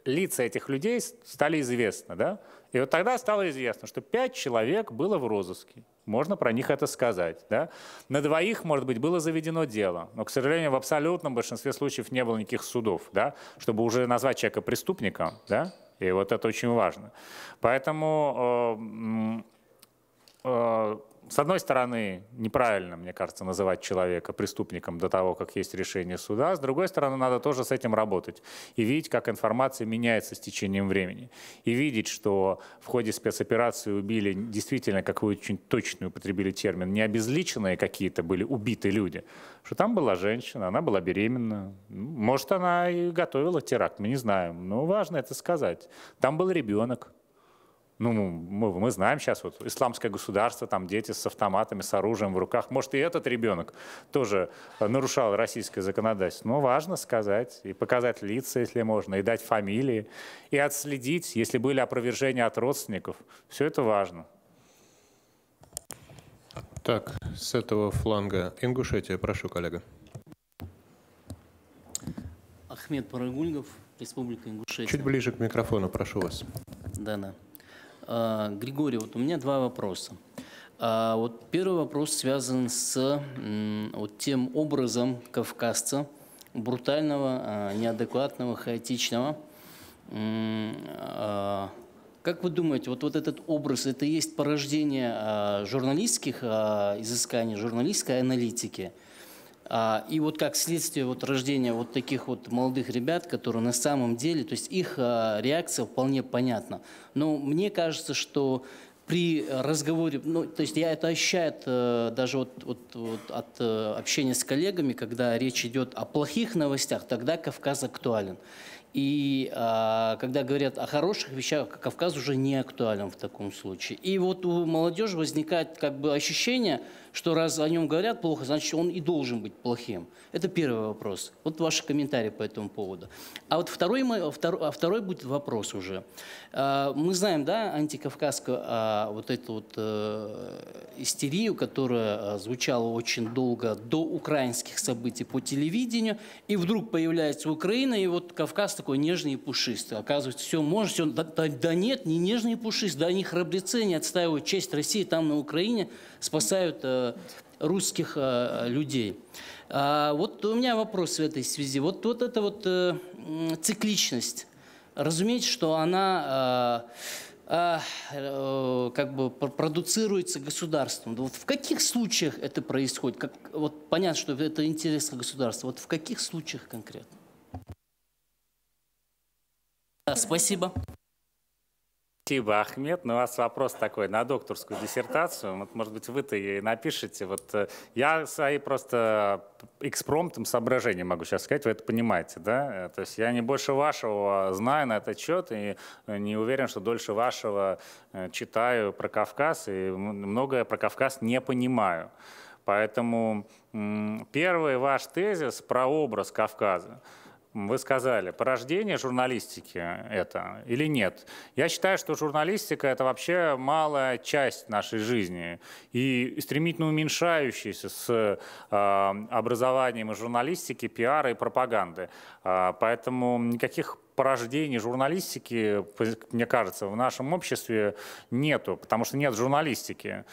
лица этих людей стали известны, да? И вот тогда стало известно, что пять человек было в розыске. Можно про них это сказать. Да? На двоих, может быть, было заведено дело, но, к сожалению, в абсолютном большинстве случаев не было никаких судов, да? чтобы уже назвать человека преступником. Да? И вот это очень важно. Поэтому э, э, с одной стороны, неправильно, мне кажется, называть человека преступником до того, как есть решение суда. С другой стороны, надо тоже с этим работать и видеть, как информация меняется с течением времени. И видеть, что в ходе спецоперации убили действительно, как вы очень точно употребили термин, не обезличенные какие-то были убиты люди. Что там была женщина, она была беременна. Ну, может, она и готовила теракт, мы не знаем. Но важно это сказать. Там был ребенок. Ну, мы, мы знаем сейчас, вот исламское государство, там дети с автоматами, с оружием в руках. Может, и этот ребенок тоже э, нарушал российское законодательство. Но ну, важно сказать и показать лица, если можно, и дать фамилии, и отследить, если были опровержения от родственников. Все это важно. Так, с этого фланга Ингушетия, прошу, коллега. Ахмед Парагульгов, Республика Ингушетия. Чуть ближе к микрофону, прошу вас. Да, да. А, Григорий, вот у меня два вопроса. А, вот первый вопрос связан с вот тем образом кавказца, брутального, а, неадекватного, хаотичного. Как вы думаете, вот, вот этот образ, это есть порождение журналистских изысканий, журналистской аналитики – а, и вот как следствие вот рождения вот таких вот молодых ребят, которые на самом деле, то есть их а, реакция вполне понятна. Но мне кажется, что при разговоре, ну, то есть я это ощущаю э, даже вот, вот, вот от э, общения с коллегами, когда речь идет о плохих новостях, тогда Кавказ актуален. И э, когда говорят о хороших вещах, Кавказ уже не актуален в таком случае. И вот у молодежи возникает как бы ощущение, что раз о нем говорят плохо, значит, он и должен быть плохим. Это первый вопрос. Вот ваши комментарии по этому поводу. А вот второй, мой, второй, а второй будет вопрос уже. А, мы знаем, да, антикавказскую а, вот эту вот э, истерию, которая э, звучала очень долго до украинских событий по телевидению, и вдруг появляется Украина, и вот Кавказ такой нежный и пушистый. Оказывается, все может, все... Да, да, да нет, не нежный и пушистый, да они храбрецы, они отстаивают честь России там на Украине, спасают э, Э, русских э, людей. А вот у меня вопрос в этой связи. Вот, вот эта вот э, цикличность, разумеется, что она как бы продуцируется государством. Вот в каких случаях это происходит? Как, вот понятно, что это интерес государства. Вот в каких случаях конкретно? Да, спасибо. Спасибо, Ахмед. Но ну, у вас вопрос такой на докторскую диссертацию. Вот, может быть, вы-то и напишите. Вот э, я свои просто экспромтом соображения могу сейчас сказать, вы это понимаете, да? Э, то есть я не больше вашего знаю на этот счет и э, не уверен, что дольше вашего читаю про Кавказ и многое про Кавказ не понимаю. Поэтому первый ваш тезис про образ Кавказа вы сказали, порождение журналистики это или нет? Я считаю, что журналистика это вообще малая часть нашей жизни и стремительно уменьшающаяся с а, образованием журналистики, пиара и пропаганды. А, поэтому никаких порождений журналистики, мне кажется, в нашем обществе нету, потому что нет журналистики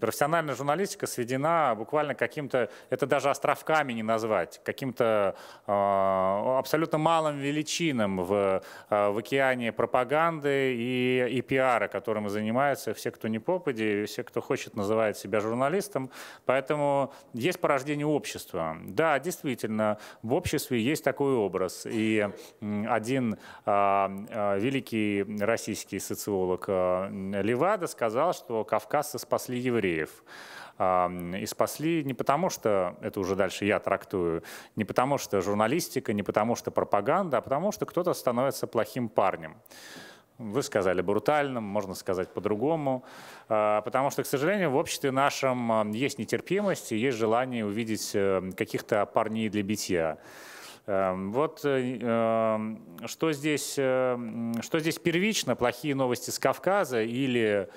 профессиональная журналистика сведена буквально каким-то, это даже островками не назвать, каким-то э, абсолютно малым величинам в, э, в океане пропаганды и, и пиара, которым занимаются все, кто не попади, все, кто хочет, называет себя журналистом. Поэтому есть порождение общества. Да, действительно, в обществе есть такой образ. И один э, великий российский социолог Левада сказал, что кавказцы спасли евреев. И спасли не потому, что, это уже дальше я трактую, не потому что журналистика, не потому что пропаганда, а потому что кто-то становится плохим парнем. Вы сказали брутальным, можно сказать по-другому. А, потому что, к сожалению, в обществе нашем есть нетерпимость и есть желание увидеть э, каких-то парней для битья. Эм, вот э, эм, что здесь, э, что здесь первично, плохие новости с Кавказа или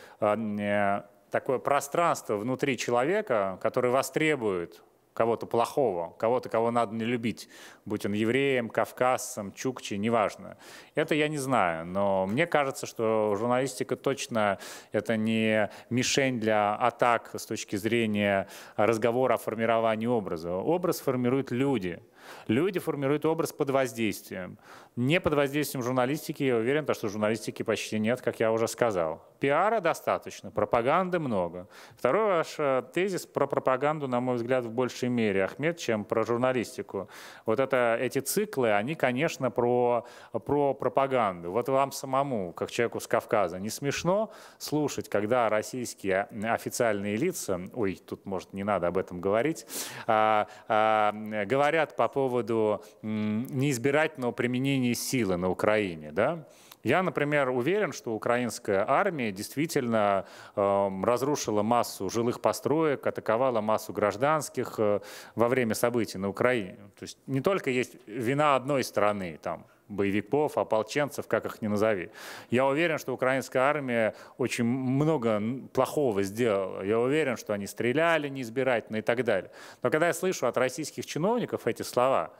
такое пространство внутри человека, которое востребует кого-то плохого, кого-то, кого надо не любить, будь он евреем, кавказцем, чукчи, неважно. Это я не знаю, но мне кажется, что журналистика точно это не мишень для атак с точки зрения разговора о формировании образа. Образ формируют люди, Люди формируют образ под воздействием. Не под воздействием журналистики, я уверен, потому что журналистики почти нет, как я уже сказал. Пиара достаточно, пропаганды много. Второй ваш э, тезис про пропаганду, на мой взгляд, в большей мере, Ахмед, чем про журналистику. Вот это, эти циклы, они, конечно, про, про пропаганду. Вот вам самому, как человеку с Кавказа, не смешно слушать, когда российские официальные лица, ой, тут, может, не надо об этом говорить, а, а, говорят по поводу неизбирательного применения силы на Украине. Да? Я, например, уверен, что украинская армия действительно э, разрушила массу жилых построек, атаковала массу гражданских э, во время событий на Украине. То есть не только есть вина одной страны, там, боевиков, ополченцев, как их ни назови. Я уверен, что украинская армия очень много плохого сделала. Я уверен, что они стреляли неизбирательно и так далее. Но когда я слышу от российских чиновников эти слова,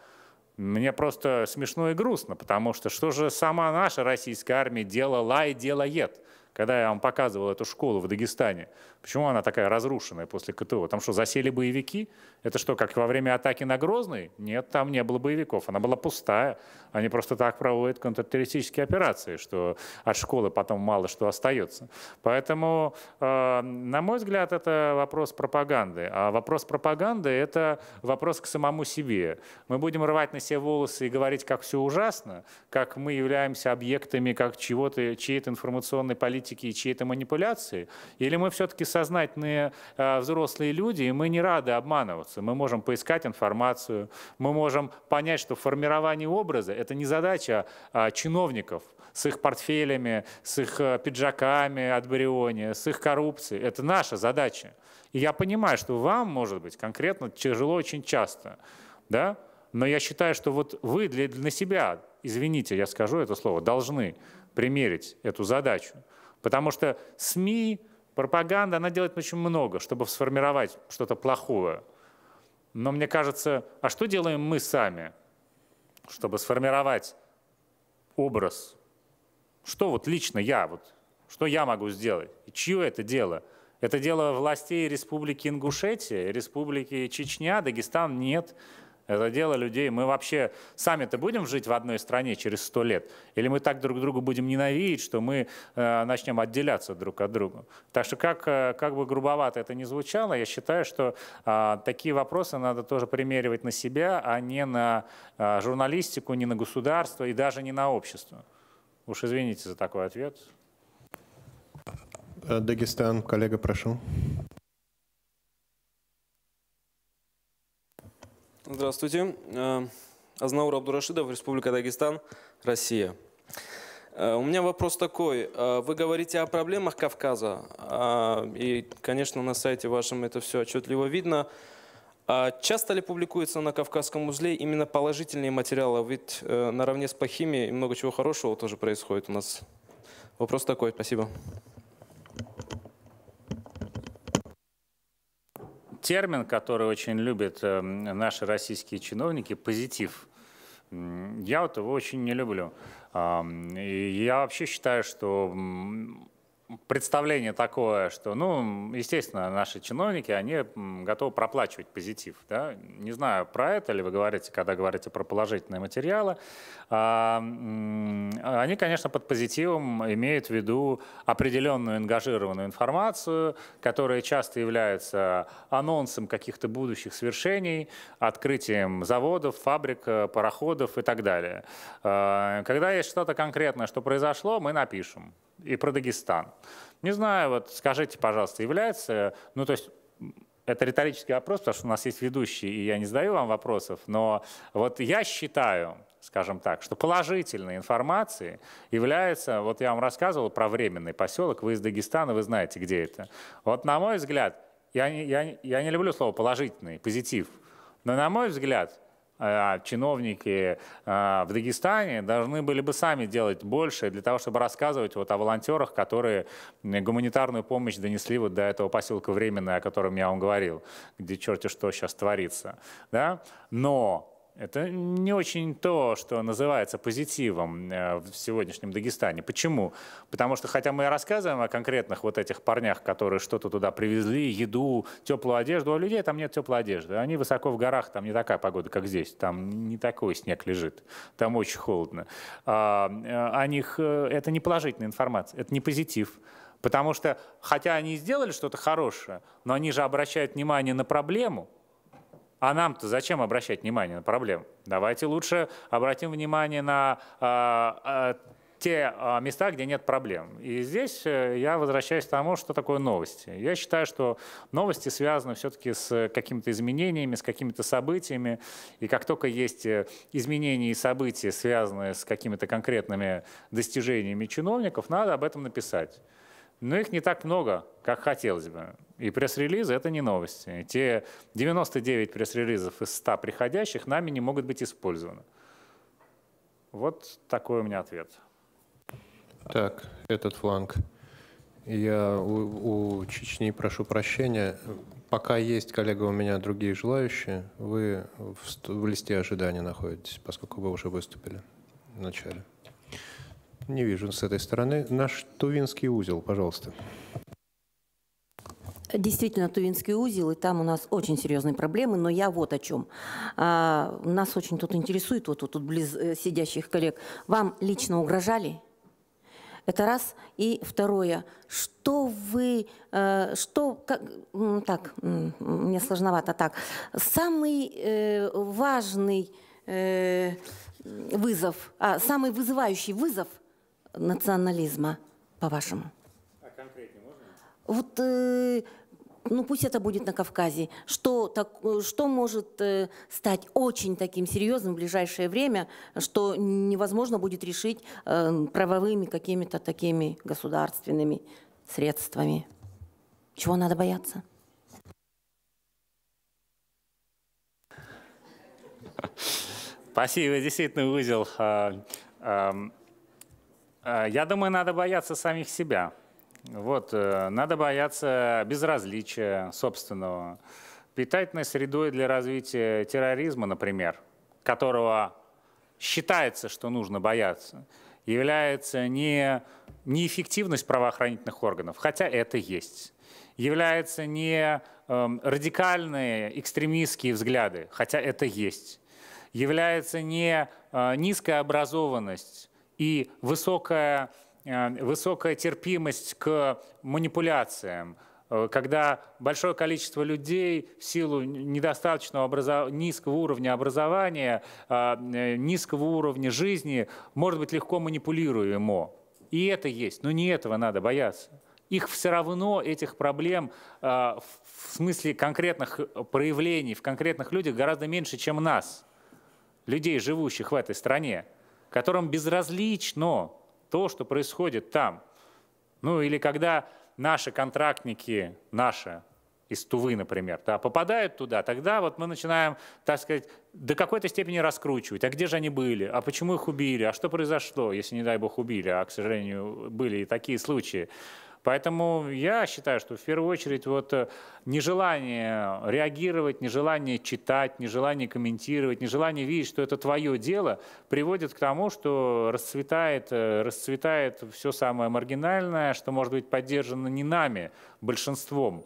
мне просто смешно и грустно, потому что что же сама наша российская армия делала и делает? Когда я вам показывал эту школу в Дагестане, Почему она такая разрушенная после КТО? Там что, засели боевики? Это что, как во время атаки на Грозный? Нет, там не было боевиков, она была пустая. Они просто так проводят контртеррористические операции, что от школы потом мало что остается. Поэтому, э, на мой взгляд, это вопрос пропаганды. А вопрос пропаганды – это вопрос к самому себе. Мы будем рвать на себе волосы и говорить, как все ужасно, как мы являемся объектами как чего-то, чьей-то информационной политики и чьей-то манипуляции, или мы все-таки сознательные э, взрослые люди, и мы не рады обманываться. Мы можем поискать информацию, мы можем понять, что формирование образа – это не задача а чиновников с их портфелями, с их э, пиджаками от Бриони, с их коррупцией. Это наша задача. И я понимаю, что вам, может быть, конкретно тяжело очень часто, да? но я считаю, что вот вы для, для себя, извините, я скажу это слово, должны примерить эту задачу. Потому что СМИ, Пропаганда, она делает очень много, чтобы сформировать что-то плохое. Но мне кажется, а что делаем мы сами, чтобы сформировать образ? Что вот лично я, вот, что я могу сделать? И чье это дело? Это дело властей Республики Ингушетия, Республики Чечня, Дагестан? Нет. Это дело людей. Мы вообще сами-то будем жить в одной стране через сто лет? Или мы так друг друга будем ненавидеть, что мы э, начнем отделяться друг от друга? Так что как, э, как бы грубовато это ни звучало, я считаю, что э, такие вопросы надо тоже примеривать на себя, а не на э, журналистику, не на государство и даже не на общество. Уж извините за такой ответ. Дагестан, коллега, прошу. Здравствуйте. Э, Азнаур Абдурашидов, Республика Дагестан, Россия. Э, у меня вопрос такой. Э, вы говорите о проблемах Кавказа, а, и, конечно, на сайте вашем это все отчетливо видно. А часто ли публикуется на Кавказском узле именно положительные материалы? Ведь наравне с Пахими много чего хорошего тоже происходит у нас. Вопрос такой, спасибо. термин, который очень любят эм, наши российские чиновники, позитив. Я вот его очень не люблю. Я вообще считаю, что представление такое, что, ну, естественно, наши чиновники, они готовы проплачивать позитив. Да? Не знаю, про это ли вы говорите, когда говорите про положительные материалы. А, они, конечно, под позитивом имеют в виду определенную ангажированную информацию, которая часто является анонсом каких-то будущих свершений, открытием заводов, фабрик, э, пароходов и так далее. А, когда есть что-то конкретное, что произошло, мы напишем и про Дагестан. Не знаю, вот скажите, пожалуйста, является, ну то есть это риторический вопрос, потому что у нас есть ведущий, и я не задаю вам вопросов, но вот я считаю, скажем так, что положительной информацией является, вот я вам рассказывал про временный поселок, вы из Дагестана, вы знаете, где это. Вот на мой взгляд, я, не я, я не люблю слово положительный, позитив, но на мой взгляд, Э, а чиновники э, в Дагестане должны были бы сами делать больше для того, чтобы рассказывать вот о волонтерах, которые гуманитарную помощь донесли вот до этого поселка Временное, о котором я вам говорил, где черти что сейчас творится. Да? Но это не очень то, что называется позитивом э, в сегодняшнем Дагестане. Почему? Потому что, хотя мы и рассказываем о конкретных вот этих парнях, которые что-то туда привезли, еду, теплую одежду, а у людей там нет теплой одежды. Они высоко в горах, там не такая погода, как здесь. Там не такой снег лежит, там очень холодно. А, э, о них э, это не положительная информация, это не позитив. Потому что, хотя они и сделали что-то хорошее, но они же обращают внимание на проблему, а нам-то зачем обращать внимание на проблемы? Давайте лучше обратим внимание на э, э, те а, места, где нет проблем. И здесь э, я возвращаюсь к тому, что такое новости. Я считаю, что новости связаны все-таки с какими-то изменениями, с какими-то событиями. И как только есть э, изменения и события, связанные с какими-то конкретными достижениями чиновников, надо об этом написать но их не так много, как хотелось бы. И пресс-релизы — это не новости. Те 99 пресс-релизов из 100 приходящих нами не могут быть использованы. Вот такой у меня ответ. Так, этот фланг. Я у, у Чечни прошу прощения. Пока есть, коллега, у меня другие желающие. Вы в, в листе ожидания находитесь, поскольку вы уже выступили в начале. Не вижу с этой стороны. Наш Тувинский узел, пожалуйста. Действительно, Тувинский узел, и там у нас очень серьезные проблемы, но я вот о чем. А, нас очень тут интересует, вот тут, вот, тут близ э, сидящих коллег, вам лично угрожали? Это раз. И второе, что вы, э, что, как, ну, так, мне сложновато так, самый э, важный вызов, а самый вызывающий вызов – национализма, по-вашему? А конкретнее можно? Вот, э, ну пусть это будет на Кавказе. Что, так, что может э, стать очень таким серьезным в ближайшее время, что невозможно будет решить э, правовыми какими-то такими государственными средствами? Чего надо бояться? Спасибо, действительно узел. Э, я думаю, надо бояться самих себя. Вот, э, надо бояться безразличия собственного. Питательной средой для развития терроризма, например, которого считается, что нужно бояться, является не неэффективность правоохранительных органов, хотя это есть, является не эм, радикальные экстремистские взгляды, хотя это есть, является не э, низкая образованность, и высокая, э, высокая терпимость к манипуляциям, э, когда большое количество людей в силу недостаточного образов... низкого уровня образования, э, низкого уровня жизни, может быть легко манипулируемо. И это есть, но не этого надо бояться. Их все равно, этих проблем, в смысле конкретных проявлений в конкретных людях гораздо меньше, чем нас, людей, живущих в этой стране которым безразлично то, что происходит там. Ну или когда наши контрактники, наши из Тувы, например, да, попадают туда, тогда вот мы начинаем, так сказать, до какой-то степени раскручивать. А где же они были? А почему их убили? А что произошло, если, не дай бог, убили? А, к сожалению, были и такие случаи. Поэтому я считаю, что в первую очередь вот э, нежелание реагировать, нежелание читать, нежелание комментировать, нежелание видеть, что это твое дело, приводит к тому, что расцветает, э, расцветает все самое маргинальное, что может быть поддержано не нами, большинством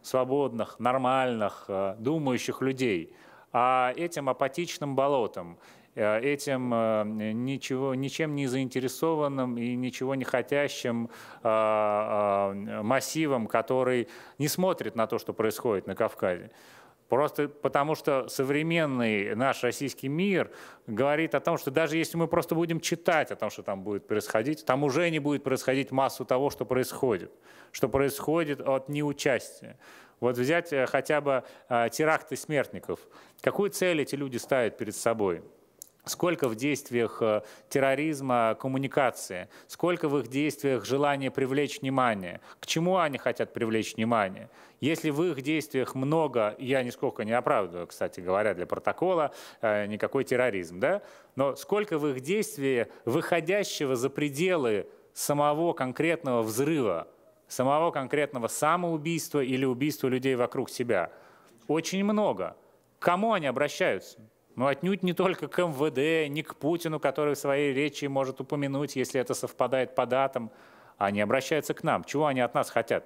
свободных, нормальных, э, думающих людей, а этим апатичным болотом. Э, этим э, ничего, ничем не заинтересованным и ничего не хотящим э, массивом, который не смотрит на то, что происходит на Кавказе. Просто потому что современный наш российский мир говорит о том, что даже если мы просто будем читать о том, что там будет происходить, там уже не будет происходить массу того, что происходит, что происходит от неучастия. Вот взять хотя бы теракты смертников. Какую цель эти люди ставят перед собой? сколько в действиях э, терроризма коммуникации, сколько в их действиях желания привлечь внимание, к чему они хотят привлечь внимание. Если в их действиях много, я нисколько не оправдываю, кстати говоря, для протокола, э, никакой терроризм, да? но сколько в их действии выходящего за пределы самого конкретного взрыва, самого конкретного самоубийства или убийства людей вокруг себя. Очень много. К кому они обращаются? но отнюдь не только к МВД, не к Путину, который в своей речи может упомянуть, если это совпадает по датам. Они обращаются к нам. Чего они от нас хотят?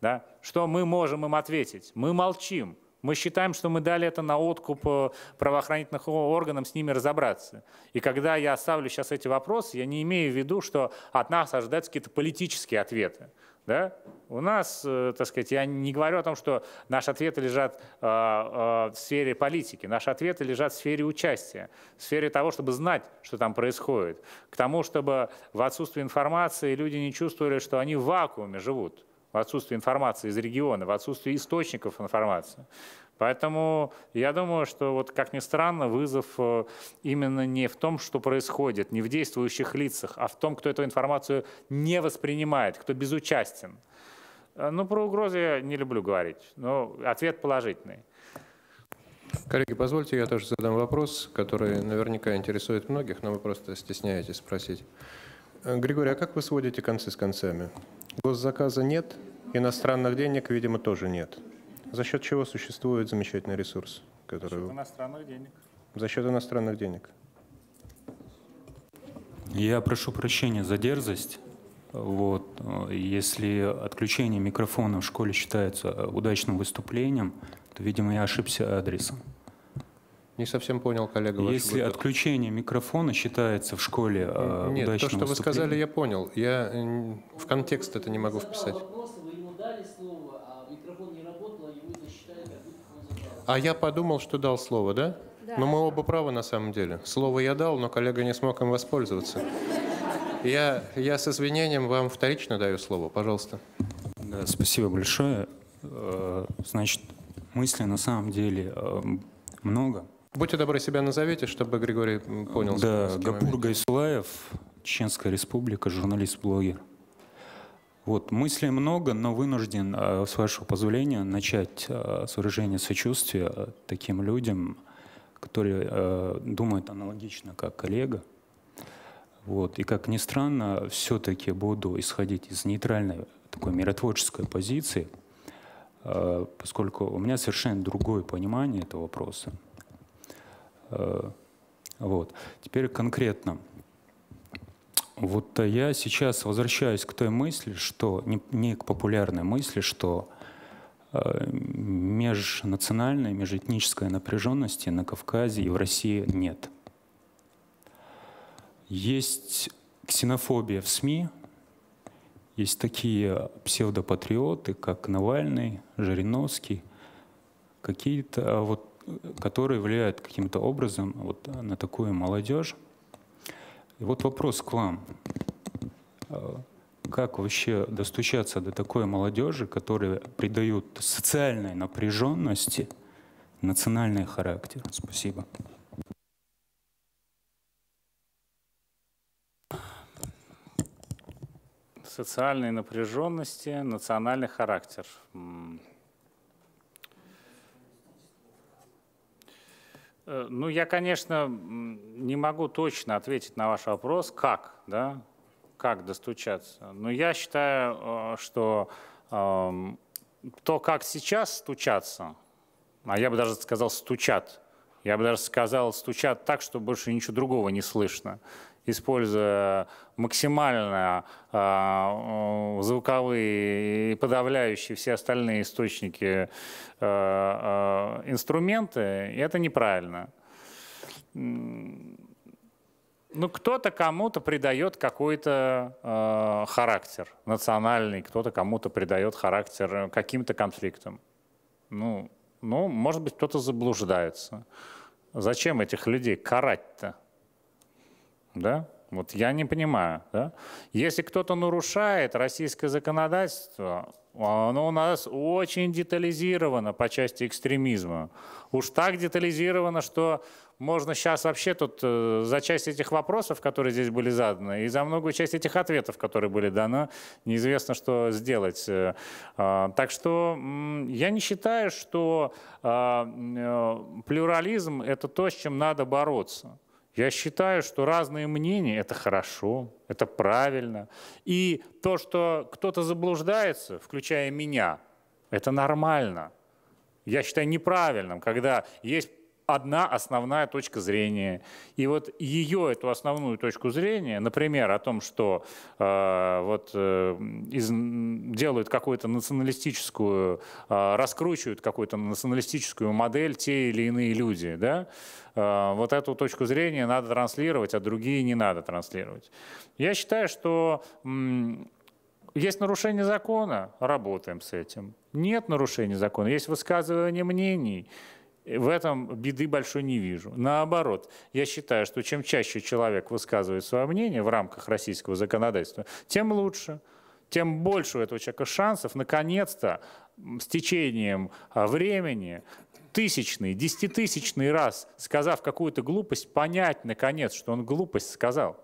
Да? Что мы можем им ответить? Мы молчим. Мы считаем, что мы дали это на откуп э, правоохранительных органам с ними разобраться. И когда я оставлю сейчас эти вопросы, я не имею в виду, что от нас ожидаются какие-то политические ответы. Да? У нас, э, так сказать, я не говорю о том, что наши ответы лежат а, а, в сфере политики, наши ответы лежат в сфере участия, в сфере того, чтобы знать, что там происходит, к тому, чтобы в отсутствии информации люди не чувствовали, что они в вакууме живут, в отсутствии информации из региона, в отсутствии источников информации. Поэтому я думаю, что вот как ни странно, вызов э, именно не в том, что происходит, не в действующих лицах, а в том, кто эту информацию не воспринимает, кто безучастен. Э, ну, про угрозы я не люблю говорить, но ответ положительный. Коллеги, позвольте, я тоже задам вопрос, который наверняка интересует многих, но вы просто стесняетесь спросить. Э, Григорий, а как вы сводите концы с концами? Госзаказа нет, иностранных денег, видимо, тоже нет. За счет чего существует замечательный ресурс? Который... За счет иностранных денег. За счет иностранных денег. Я прошу прощения за дерзость. Вот. Если отключение микрофона в школе считается э, удачным выступлением, то, видимо, я ошибся адресом. Не совсем понял, коллега. Если вопрос. отключение микрофона считается в школе э, Нет, удачным то, что вы сказали, я понял. Я в контекст это не могу вписать. А я подумал, что дал слово, да? да? Но мы оба правы на самом деле. Слово я дал, но коллега не смог им воспользоваться. Я, я с извинением вам вторично даю слово, пожалуйста. Да, спасибо большое. Э, значит, мысли на самом деле э, много. Будьте добры, себя назовите, чтобы Григорий понял. Да, Гапур момент. Гайсулаев, Чеченская республика, журналист-блогер. Вот, мыслей много, но вынужден, э, с вашего позволения, начать э, с выражения сочувствия э, таким людям, которые думают аналогично, как коллега. Вот. И, как ни странно, все-таки буду исходить из нейтральной такой миротворческой позиции, поскольку у меня совершенно другое понимание этого вопроса. Вот. Теперь конкретно. Вот э, я сейчас возвращаюсь к той мысли, что не, не к популярной мысли, что э, межнациональной, межэтнической напряженности на Кавказе и в России нет. Есть ксенофобия в СМИ, есть такие псевдопатриоты, как Навальный, Жириновский, какие-то э, вот, э, которые влияют каким-то образом вот на такую молодежь. И вот вопрос к вам. А, как вообще достучаться до такой молодежи, которая придает социальной напряженности национальный характер? Спасибо. социальной напряженности, национальный характер. Э, ну, я, конечно, не могу точно ответить на ваш вопрос, как, да, как достучаться. Но я считаю, э, что эм, то, как сейчас стучаться, а я бы даже сказал стучат, я бы даже сказал стучат так, что больше ничего другого не слышно используя максимально а, э, звуковые и подавляющие все остальные источники э, э, инструменты, это неправильно. Ну, кто-то кому-то придает какой-то э, характер национальный, кто-то кому-то придает характер каким-то конфликтам. Ну, ну, может быть, кто-то заблуждается. Зачем этих людей карать-то? да? Вот я не понимаю, да? Если кто-то нарушает российское законодательство, оно у нас очень детализировано по части экстремизма. Уж так детализировано, что можно сейчас вообще тут э, за часть этих вопросов, которые здесь были заданы, и за многую часть этих ответов, которые были даны, неизвестно, что сделать. Э, а. Так что я не считаю, что а, э, плюрализм — это то, с чем надо бороться. Я считаю, что разные мнения – это хорошо, это правильно. И то, что кто-то заблуждается, включая меня, это нормально. Я считаю неправильным, когда есть одна основная точка зрения. И вот ее, эту основную точку зрения, например, о том, что э, вот, э, из, делают какую-то националистическую, э, раскручивают какую-то националистическую модель те или иные люди, да, э, вот эту точку зрения надо транслировать, а другие не надо транслировать. Я считаю, что есть нарушение закона, работаем с этим. Нет нарушения закона, есть высказывание мнений в этом беды большой не вижу. Наоборот, я считаю, что чем чаще человек высказывает свое мнение в рамках российского законодательства, тем лучше тем больше у этого человека шансов наконец-то с течением а, времени тысячный, десятитысячный раз, сказав какую-то глупость, понять наконец, что он глупость сказал.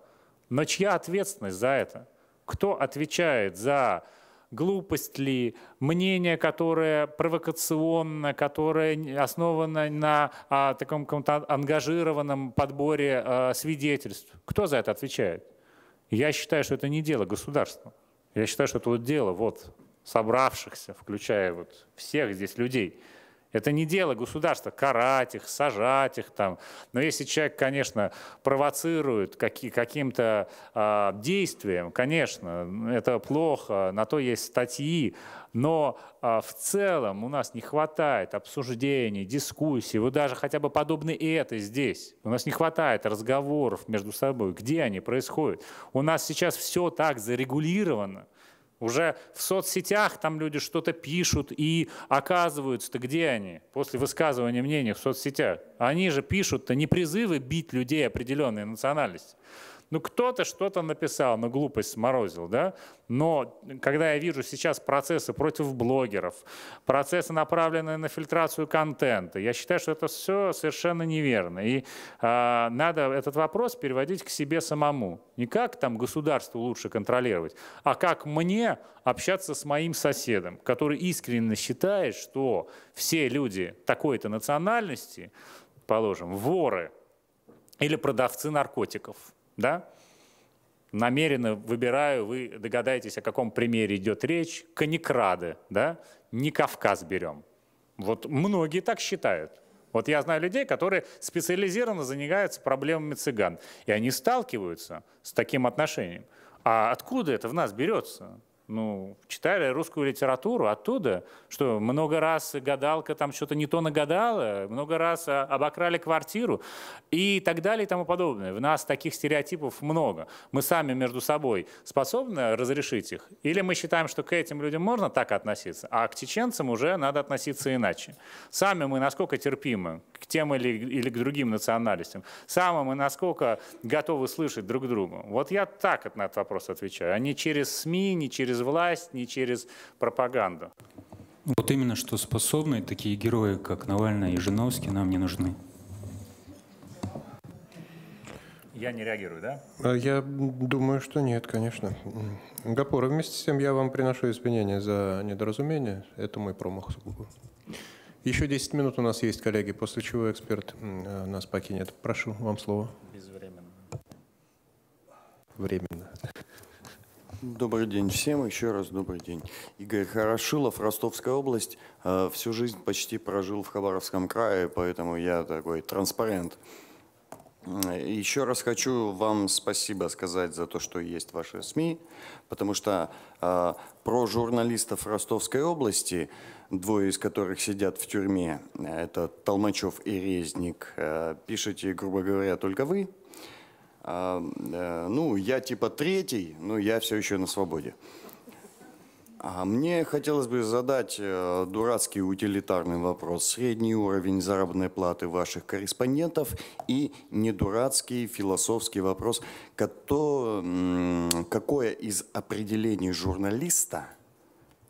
Но чья ответственность за это? Кто отвечает за глупость ли, мнение, которое провокационно, которое основано на а, таком каком-то ангажированном подборе а, свидетельств. Кто за это отвечает? Я считаю, что это не дело государства. Я считаю, что это вот дело вот собравшихся, включая вот всех здесь людей. Это не дело государства карать их, сажать их там. Но если человек, конечно, провоцирует каким-то э, действием, конечно, это плохо, на то есть статьи. Но а, в целом у нас не хватает обсуждений, дискуссий. Вот даже хотя бы подобные и это здесь. У нас не хватает разговоров между собой. Где они происходят? У нас сейчас все так зарегулировано, уже в соцсетях там люди что-то пишут и оказываются-то где они после высказывания мнений в соцсетях? Они же пишут-то не призывы бить людей определенной национальности ну кто-то что-то написал, ну глупость сморозил, да? Но когда я вижу сейчас процессы против блогеров, процессы, направленные на фильтрацию контента, я считаю, что это все совершенно неверно. И э, надо этот вопрос переводить к себе самому. Не как там государство лучше контролировать, а как мне общаться с моим соседом, который искренне считает, что все люди такой-то национальности, положим, воры или продавцы наркотиков – да? намеренно выбираю, вы догадаетесь, о каком примере идет речь, каникрады, да? не Кавказ берем. Вот многие так считают. Вот я знаю людей, которые специализированно занимаются проблемами цыган, и они сталкиваются с таким отношением. А откуда это в нас берется? ну, читали русскую литературу оттуда, что много раз гадалка там что-то не то нагадала, много раз а, обокрали квартиру и так далее и тому подобное. В нас таких стереотипов много. Мы сами между собой способны разрешить их? Или мы считаем, что к этим людям можно так относиться, а к чеченцам уже надо относиться иначе? Сами мы насколько терпимы к тем или, или к другим национальностям? Сами мы насколько готовы слышать друг друга? Вот я так на этот вопрос отвечаю, а не через СМИ, не через через власть, не через пропаганду. Вот именно что способны такие герои, как Навальный и Жиновский, нам не нужны. Я не реагирую, да? А я думаю, что нет, конечно. Гапур, вместе с тем я вам приношу извинения за недоразумение. Это мой промах Еще 10 минут у нас есть, коллеги, после чего эксперт э, нас покинет. Прошу, вам слово. Безвременно. Временно. Добрый день всем, еще раз добрый день. Игорь Хорошилов, Ростовская область. Э, всю жизнь почти прожил в Хабаровском крае, поэтому я такой транспарент. Э, еще раз хочу вам спасибо сказать за то, что есть ваши СМИ, потому что э, про журналистов Ростовской области, двое из которых сидят в тюрьме, э, это Толмачев и Резник, э, пишете, грубо говоря, только вы, а, э, ну, я типа третий, но я все еще на свободе. А мне хотелось бы задать э, дурацкий утилитарный вопрос. Средний уровень заработной платы ваших корреспондентов и недурацкий философский вопрос. Какое из определений журналиста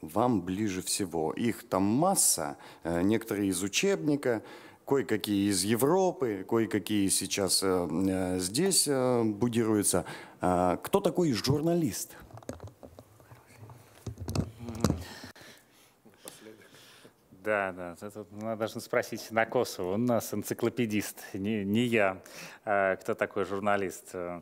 вам ближе всего? Их там масса, э, некоторые из учебника – кое-какие из Европы, кое-какие сейчас э, э, здесь э, будируются. А, кто такой журналист? Да, да, это надо спросить на Косово. Он у нас энциклопедист, не, не я. А, кто такой журналист? Э,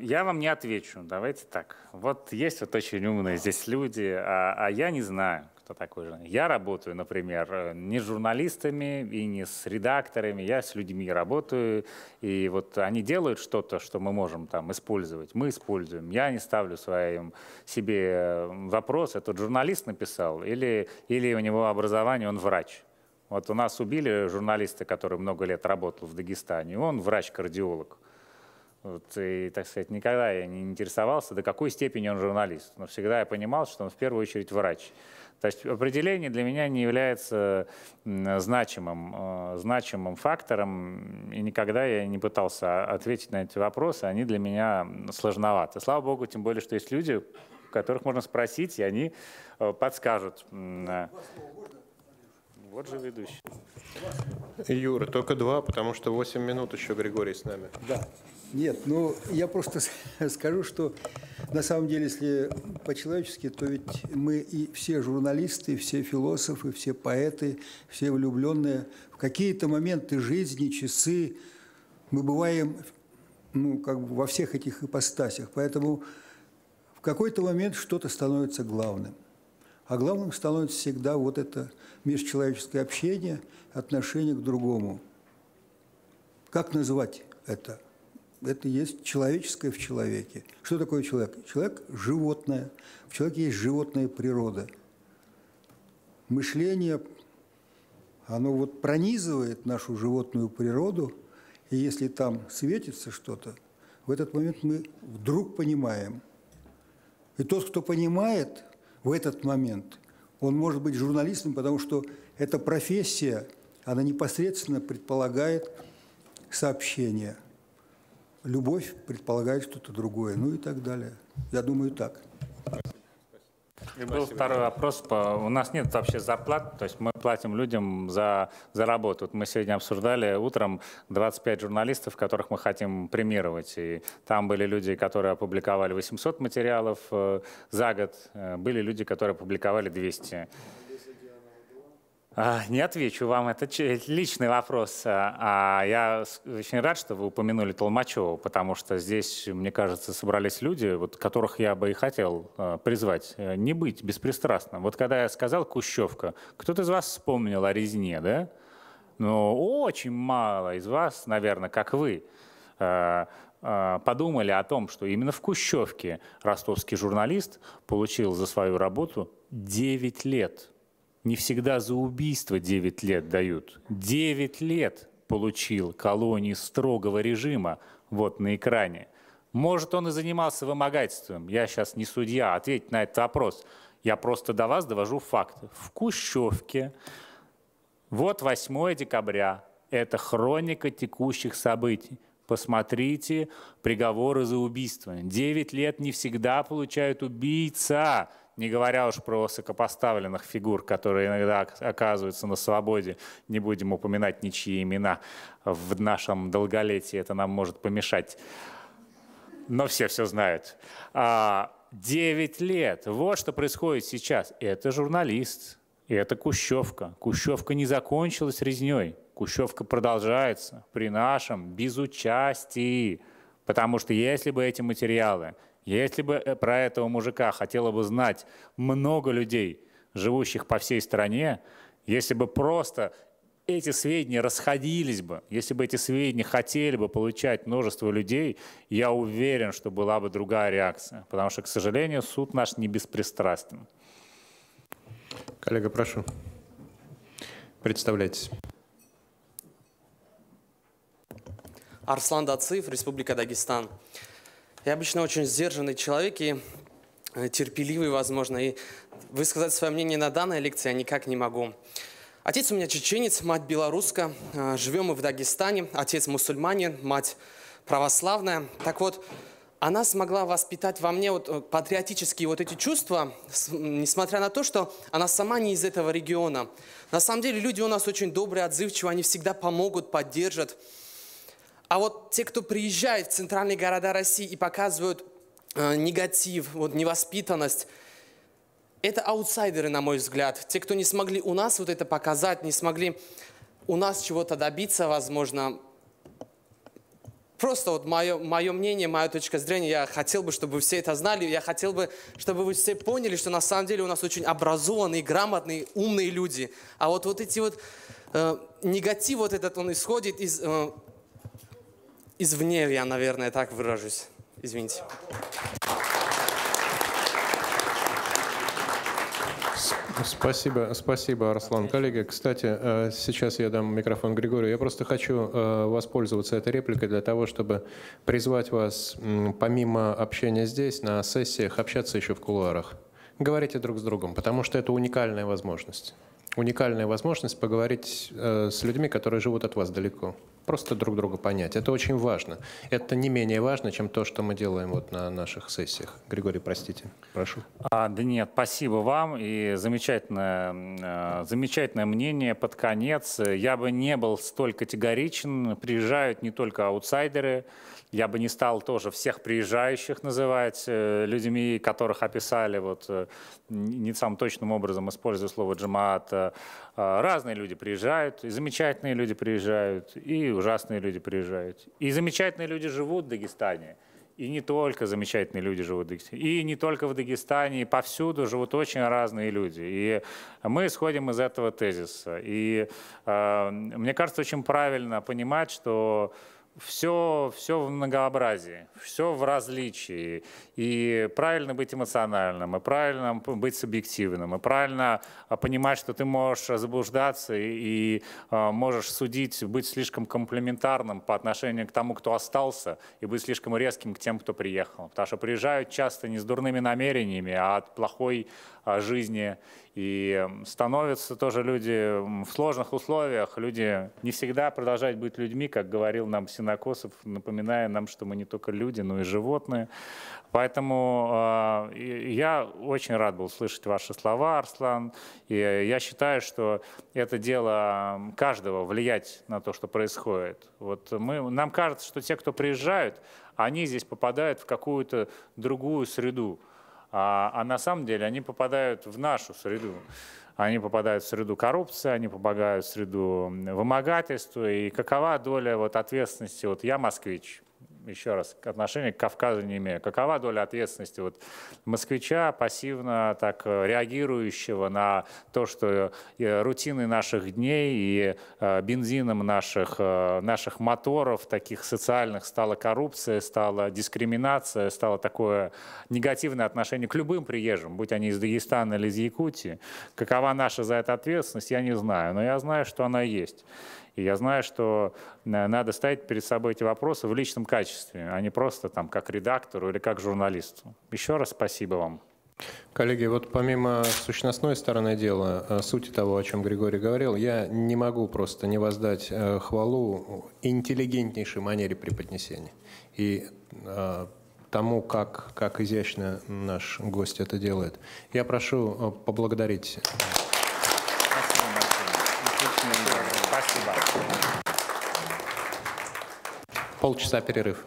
я вам не отвечу. Давайте так. Вот есть вот очень умные здесь люди, а, а я не знаю кто такой же. Я работаю, например, э, не с журналистами и не с редакторами, я с людьми работаю, и вот они делают что-то, что мы можем там использовать, мы используем. Я не ставлю своим себе э, вопрос, этот журналист написал или, или у него образование, он врач. Вот у нас убили журналиста, который много лет работал в Дагестане, он врач-кардиолог. Вот, и, так сказать, никогда я не интересовался, до какой степени он журналист. Но всегда я понимал, что он в первую очередь врач. То есть определение для меня не является значимым, э, значимым фактором, и никогда я не пытался ответить на эти вопросы, они для меня сложноваты. Слава богу, тем более, что есть люди, которых можно спросить, и они э, подскажут. Вот же ведущий. Юра, только два, потому что 8 минут еще Григорий с нами. Да. Нет, ну я просто скажу, что на самом деле, если по-человечески, то ведь мы и все журналисты, все философы, все поэты, все влюбленные. В какие-то моменты жизни, часы мы бываем ну, как бы во всех этих ипостасях. Поэтому в какой-то момент что-то становится главным. А главным становится всегда вот это межчеловеческое общение, отношение к другому. Как назвать это? это есть человеческое в человеке. Что такое человек? Человек – животное. В человеке есть животная природа. Мышление, оно вот пронизывает нашу животную природу, и если там светится что-то, в этот момент мы вдруг понимаем. И тот, кто понимает в этот момент, он может быть журналистом, потому что эта профессия, она непосредственно предполагает сообщение – любовь предполагает что-то другое, ну и так далее. Я думаю, так. И был Спасибо. второй вопрос. у нас нет вообще зарплат, то есть мы платим людям за, за работу. Вот мы сегодня обсуждали утром 25 журналистов, которых мы хотим премировать. И там были люди, которые опубликовали 800 материалов э, за год, э, были люди, которые опубликовали 200. А, не отвечу вам, это личный вопрос. А, а я очень рад, что вы упомянули Толмачева, потому что здесь, мне кажется, собрались люди, вот, которых я бы и хотел призвать э, не быть беспристрастным. Вот когда я сказал «Кущевка», кто-то из вас вспомнил о резне, да? Но ну, очень мало из вас, наверное, как вы, подумали о том, что именно в Кущевке ростовский журналист получил за свою работу 9 лет – не всегда за убийство 9 лет дают. 9 лет получил колонии строгого режима вот на экране. Может, он и занимался вымогательством. Я сейчас не судья, ответить на этот вопрос. Я просто до вас довожу факты. В Кущевке, вот 8 декабря, это хроника текущих событий. Посмотрите приговоры за убийство. 9 лет не всегда получают убийца не говоря уж про высокопоставленных фигур, которые иногда оказываются на свободе. Не будем упоминать ничьи имена в нашем долголетии, это нам может помешать. Но все все знают. А, девять лет. Вот что происходит сейчас. Это журналист, и это Кущевка. Кущевка не закончилась резней. Кущевка продолжается при нашем безучастии. Потому что если бы эти материалы если бы э, про этого мужика хотело бы знать много людей, живущих по всей стране, если бы просто эти сведения расходились бы, если бы эти сведения хотели бы получать множество людей, я уверен, что была бы другая реакция. Потому что, к сожалению, суд наш не беспристрастен. Коллега, прошу. Представляйтесь. Арслан Дациев, Республика Дагестан. Я обычно очень сдержанный человек и э, терпеливый, возможно, и высказать свое мнение на данной лекции я никак не могу. Отец у меня чеченец, мать белоруска, э, живем мы в Дагестане, отец мусульманин, мать православная. Так вот, она смогла воспитать во мне вот э, патриотические вот эти чувства, несмотря на то, что она сама не из этого региона. На самом деле люди у нас очень добрые, отзывчивые, они всегда помогут, поддержат. А вот те, кто приезжает в центральные города России и показывают э, негатив, вот невоспитанность, это аутсайдеры, на мой взгляд. Те, кто не смогли у нас вот это показать, не смогли у нас чего-то добиться, возможно. Просто вот мое, мое мнение, моя точка зрения, я хотел бы, чтобы вы все это знали, я хотел бы, чтобы вы все поняли, что на самом деле у нас очень образованные, грамотные, умные люди. А вот, вот эти вот э, негатив вот этот, он исходит из э, извне, я, наверное, так выражусь. Извините. Спасибо, спасибо, Арслан. Отлично. Коллеги, кстати, э, сейчас я дам микрофон Григорию. Я просто хочу э, воспользоваться этой репликой для того, чтобы призвать вас, помимо общения здесь, на сессиях, общаться еще в кулуарах. Говорите друг с другом, потому что это уникальная возможность уникальная возможность поговорить э, с людьми, которые живут от вас далеко. Просто друг друга понять. Это очень важно. Это не менее важно, чем то, что мы делаем вот на наших сессиях. Григорий, простите, прошу. А, да нет, спасибо вам. И замечательное, э, замечательное мнение под конец. Я бы не был столь категоричен. Приезжают не только аутсайдеры, я бы не стал тоже всех приезжающих называть э, людьми, которых описали, вот э, не самым точным образом используя слово джамаат. Э, разные люди приезжают, и замечательные люди приезжают, и ужасные люди приезжают. И замечательные люди живут в Дагестане. И не только замечательные люди живут в Дагестане. И не только в Дагестане, и повсюду живут очень разные люди. И мы исходим из этого тезиса. И э, мне кажется, очень правильно понимать, что все, все в многообразии, все в различии. И правильно быть эмоциональным, и правильно быть субъективным, и правильно а, понимать, что ты можешь заблуждаться и, и а, можешь судить, быть слишком комплементарным по отношению к тому, кто остался, и быть слишком резким к тем, кто приехал. Потому что приезжают часто не с дурными намерениями, а от плохой а, жизни и становятся тоже люди в сложных условиях, люди не всегда продолжают быть людьми, как говорил нам Синокосов, напоминая нам, что мы не только люди, но и животные. Поэтому э, я очень рад был слышать ваши слова, Арслан. И я считаю, что это дело каждого влиять на то, что происходит. Вот мы, нам кажется, что те, кто приезжают, они здесь попадают в какую-то другую среду а, а на самом деле они попадают в нашу среду. Они попадают в среду коррупции, они попадают в среду вымогательства. И какова доля вот ответственности? Вот я москвич, еще раз, отношение к Кавказу не имею. Какова доля ответственности вот москвича, пассивно так э, реагирующего на то, что э, рутины наших дней и э, бензином наших, наших моторов, таких социальных, стала коррупция, стала дискриминация, стало такое негативное отношение к любым приезжим, будь они из Дагестана или из Якутии. Какова наша за это ответственность, я не знаю, но я знаю, что она есть. И я знаю, что э, надо ставить перед собой эти вопросы в личном качестве, а не просто там как редактору или как журналисту. Еще раз спасибо вам. Коллеги, вот помимо сущностной стороны дела, э, сути того, о чем Григорий говорил, я не могу просто не воздать э, хвалу интеллигентнейшей манере преподнесения и тому, как, как изящно наш гость это делает. Я прошу поблагодарить. Полчаса перерыв.